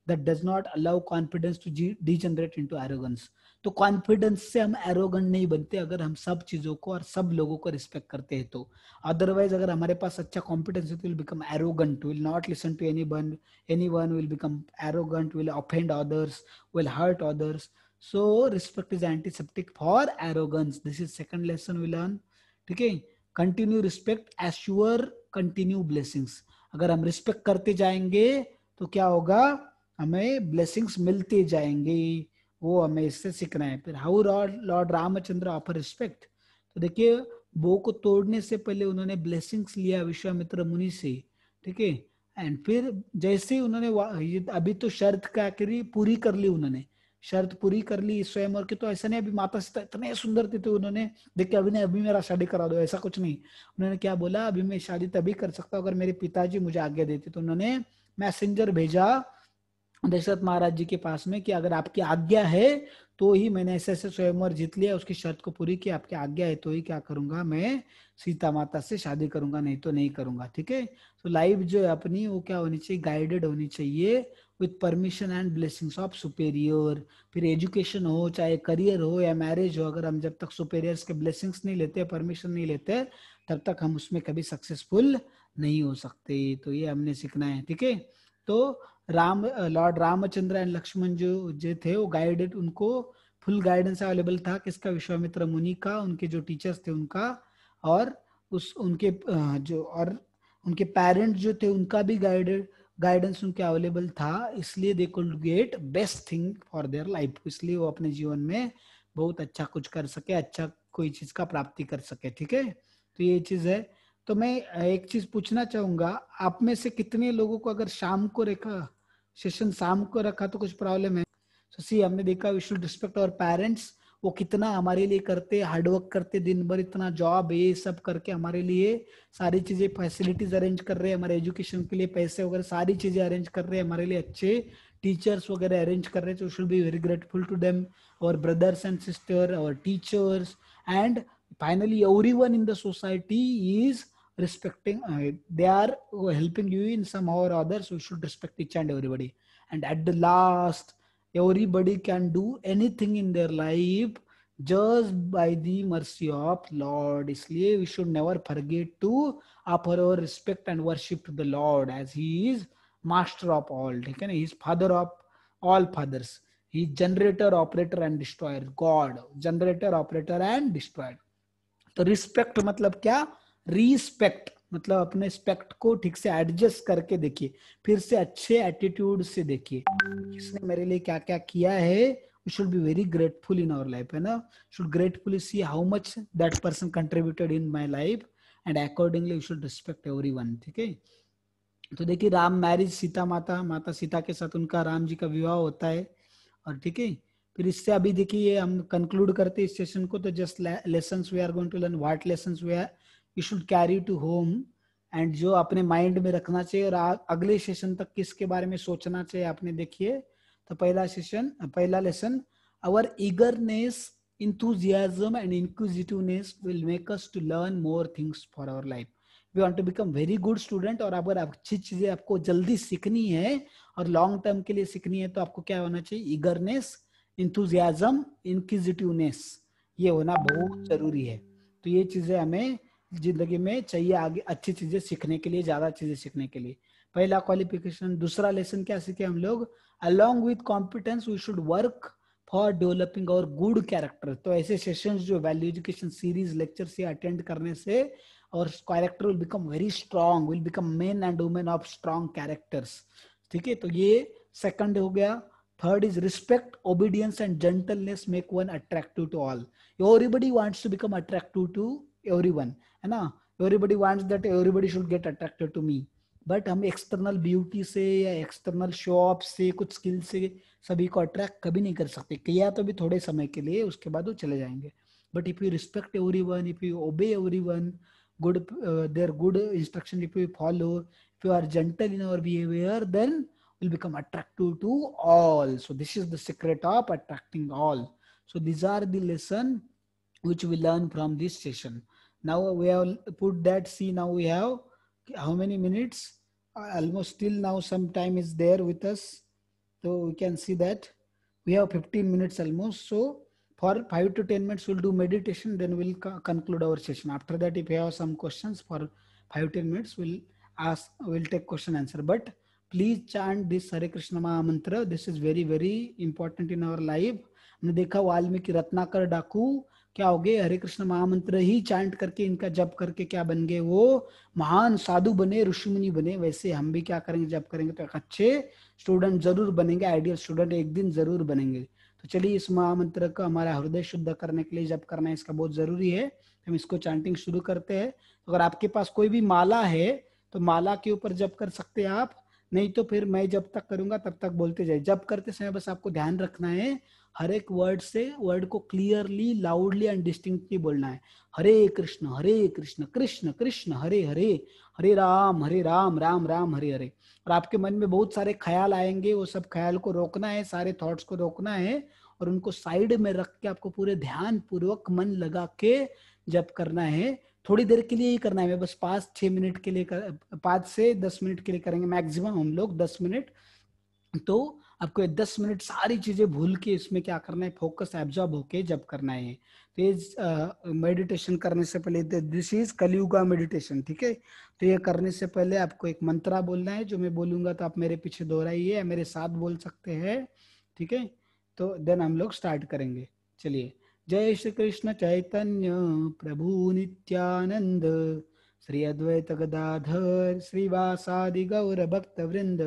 [SPEAKER 1] that does not allow confidence to degenerate into arrogance तो confidence से हम एरोगेंट नहीं बनते अगर हम सब चीजों को और सब लोगों को रिस्पेक्ट करते हैं तो अदरवाइज अगर हमारे पास अच्छा कॉन्फिडेंस है तो will become arrogant will not listen to any one any one will become arrogant will offend others will hurt others so respect is antiseptic for arrogance this is second lesson we learn ठीक है continue respect assure continue blessings अगर हम respect करते जाएंगे तो क्या होगा हमें ब्लेसिंग्स मिलते जाएंगे वो हमें इससे सीखना है फिर how lord Ramachandra offer respect तो देखिए बो को तोड़ने से पहले उन्होंने ब्लेसिंग्स लिया विश्वामित्र मुनि से ठीक है एंड फिर जैसे ही उन्होंने अभी तो शर्त का आखिरी पूरी कर ली उन्होंने शर्त पूरी कर ली स्वयं और की तो ऐसा नहीं अभी माता सीता इतने सुंदर थे तो उन्होंने देखिए अभी ने अभी मेरा शादी करा दो ऐसा कुछ नहीं उन्होंने क्या बोला अभी मैं शादी तभी कर सकता हूँ अगर मेरे पिताजी मुझे आज्ञा देते तो उन्होंने मैसेंजर भेजा दशरथ महाराज जी के पास में कि अगर आपकी आज्ञा है तो ही मैंने ऐसे ऐसे स्वयंवर जीत लिया उसकी शर्त को पूरी की आपकी आज्ञा है तो ही क्या करूंगा मैं सीता माता से शादी करूंगा नहीं तो नहीं करूंगा ठीक है तो लाइफ जो है अपनी वो क्या होनी चाहिए गाइडेड होनी चाहिए with permission and blessings of superior फिर एजुकेशन हो चाहे करियर हो या मैरिज हो अगर हम जब तक सुपेरियर्स के ब्लेसिंग्स नहीं लेते परमिशन नहीं लेते तब तक हम उसमें कभी सक्सेसफुल नहीं हो सकते तो ये हमने सीखना है ठीक है तो राम लॉर्ड रामचंद्र एंड लक्ष्मण जो जो थे वो गाइडेड उनको फुल गाइडेंस अवेलेबल था किसका विश्वामित्र मुनि का उनके जो टीचर्स थे उनका और उस उनके जो और उनके पेरेंट्स जो थे उनका भी गाइडेड गाइडेंस उनके अवेलेबल था इसलिए they could get best thing for their life इसलिए वो अपने जीवन में बहुत अच्छा कुछ कर सके अच्छा कोई चीज का प्राप्ति कर सके ठीक है तो ये चीज है तो मैं एक चीज पूछना चाहूंगा आप में से कितने लोगों को अगर शाम को रखा सेशन शाम को रखा तो कुछ प्रॉब्लम है सो so, सी हमने देखा we should respect our parents वो कितना हमारे लिए करते हार्डवर्क करते दिन भर इतना जॉब ये सब करके हमारे लिए सारी चीजें फैसिलिटीज अरेंज कर रहे हैं हमारे एजुकेशन के लिए पैसे वगैरह सारी चीजें अरेंज कर रहे हैं हमारे लिए अच्छे टीचर्स वगैरह अरेंज कर रहे हैं should be very grateful to them और ब्रदर्स एंड सिस्टर और teachers and finally every one in the society is respecting uh, they are helping you in some or other so you should respect each and everybody and at the last everybody can do anything in their life just by the mercy of lord इसलिए we should never forget to offer our respect and worship to the lord as he is master of all ठीक है he is father of all fathers he is generator operator and destroyer god generator operator and destroyer to तो respect मतलब क्या respect मतलब अपने specs को ठीक से एडजस्ट करके देखिए फिर से अच्छे एटीट्यूड से देखिए किसने मेरे लिए क्या क्या किया है we should be very grateful in our life है ना should gratefully see how much that person contributed in my life and accordingly we should respect everyone ठीक है तो देखिए राम मैरिज सीता माता माता सीता के साथ उनका राम जी का विवाह होता है और ठीक है फिर इससे अभी देखिए हम कंक्लूड करते हैं इस सेशन को तो just lesson we are going to learn what lesson we are you should carry to home and जो अपने माइंड में रखना चाहिए और अगले सेशन तक किसके बारे में सोचना चाहिए आपने देखिए तो पहला सेशन पहला lesson our eagerness enthusiasm and inquisitiveness will make us to learn more things for our life we want to become very good student और अगर अच्छी चीजें आपको जल्दी सीखनी है और लॉन्ग टर्म के लिए सीखनी है तो आपको क्या होना चाहिए ईगरनेस इंथुजियाजम इंक्विजिटिवनेस ये होना बहुत जरूरी है तो ये चीजें हमें जिंदगी में चाहिए आगे अच्छी चीजें सीखने के लिए ज्यादा चीजें सीखने के लिए पहला क्वालिफिकेशन दूसरा लेसन क्या सीखे हम लोग along with competence we should work for developing और गुड कैरेक्टर तो ऐसे सेशन जो वैल्यू एजुकेशन सीरीज लेक्चर से अटेंड करने से और character will become very strong will become men and women of strong characters ठीक है तो ये सेकंड हो गया third is respect obedience and gentleness make one attractive to all everybody wants to become attractive to every one है ना everybody wants that everybody should get attracted to me but हम external beauty से या external show off से कुछ skill से सभी को अट्रैक्ट कभी नहीं कर सकते किया तो भी थोड़े समय के लिए उसके बाद वो चले जाएंगे but if you respect every one if you obey every one good uh, their good instruction if you follow if you are gentle in our behavior then will become attractive to all so this is the secret of attracting all so these are the lesson which we learn from this session now we have put that see now we have how many minutes uh, almost still now some time is there with us so we can see that we have 15 minutes almost so for 5 to 10 minutes we'll do meditation then we'll co conclude our session after that if you have some questions for 5 to 10 minutes we'll ask we'll take question answer but please chant this hari krishna maha mantra this is very very important in our life हमने देखा वाल्मीकि रत्नाकर डाकू क्या हो गए हरे कृष्ण महामंत्र ही chant करके इनका जप करके क्या बन गए वो महान साधु बने मुनि बने वैसे हम भी क्या करेंगे जप करेंगे तो अच्छे स्टूडेंट जरूर बनेंगे आइडियल स्टूडेंट एक दिन जरूर बनेंगे तो चलिए इस महामंत्र को हमारा हृदय शुद्ध करने के लिए जप करना इसका बहुत जरूरी है हम इसको चांटिंग शुरू करते हैं अगर आपके पास कोई भी माला है तो माला के ऊपर जप कर सकते हैं आप नहीं तो फिर मैं जब तक करूंगा तब तक बोलते जाए जब करते समय बस आपको ध्यान रखना है हर एक वर्ड से वर्ड को क्लियरली लाउडली एंड डिस्टिंक्टली बोलना है हरे कृष्ण हरे कृष्ण कृष्ण कृष्ण हरे हरे हरे राम हरे राम राम राम हरे हरे और आपके मन में बहुत सारे ख्याल आएंगे वो सब ख्याल को रोकना है सारे थॉट्स को रोकना है और उनको साइड में रख के आपको पूरे ध्यान पूर्वक मन लगा के जब करना है थोड़ी देर के लिए ही करना है बस पाँच छः मिनट के लिए कर पाँच से दस मिनट के लिए करेंगे मैक्सिमम हम लोग दस मिनट तो आपको दस मिनट सारी चीजें भूल के इसमें क्या करना है फोकस एब्जॉर्ब होके जब करना है तो ये मेडिटेशन करने से पहले दिस इज कलयुगा मेडिटेशन ठीक है तो ये करने से पहले आपको एक मंत्रा बोलना है जो मैं बोलूंगा तो आप मेरे पीछे दोहराइए या मेरे साथ बोल सकते हैं ठीक है थीके? तो देन हम लोग स्टार्ट करेंगे चलिए जय श्री कृष्ण चैतन्य प्रभु नित्यानंद श्री अद्वैत गदाधर श्रीवासादि गौर भक्त वृंद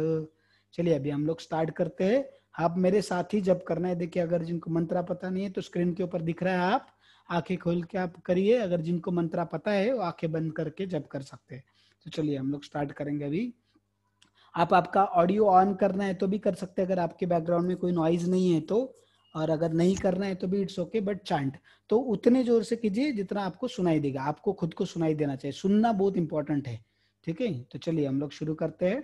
[SPEAKER 1] चलिए अभी हम लोग स्टार्ट करते हैं आप मेरे साथ ही जब करना है देखिए अगर जिनको मंत्रा पता नहीं है तो स्क्रीन के ऊपर दिख रहा है आप आंखें खोल के आप करिए अगर जिनको मंत्रा पता है वो आंखें बंद करके जब कर सकते हैं तो चलिए हम लोग स्टार्ट करेंगे अभी आप आपका ऑडियो ऑन करना है तो भी कर सकते हैं अगर आपके बैकग्राउंड में कोई नॉइज नहीं है तो और अगर नहीं करना है तो भी इट्स ओके बट चांट तो उतने जोर से कीजिए जितना आपको सुनाई देगा आपको खुद को सुनाई देना चाहिए सुनना बहुत इंपॉर्टेंट है ठीक है तो चलिए हम लोग शुरू करते हैं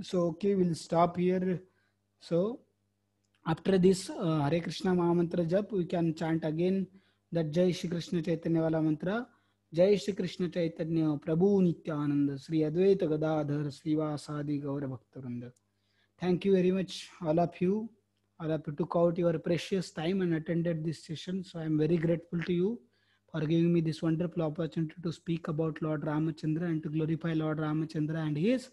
[SPEAKER 1] so okay we'll stop here so after this uh, hare krishna mahamantra jap we can chant again that jai shri krishna chaitanya wala mantra jai shri krishna chaitanya prabhu nityananda sri advaita gadadhar srivasadi gaura bhaktaranda thank you very much all of you all of you took out your precious time and attended this session so i am very grateful to you for giving me this wonderful opportunity to speak about lord ramachandra and to glorify lord ramachandra and his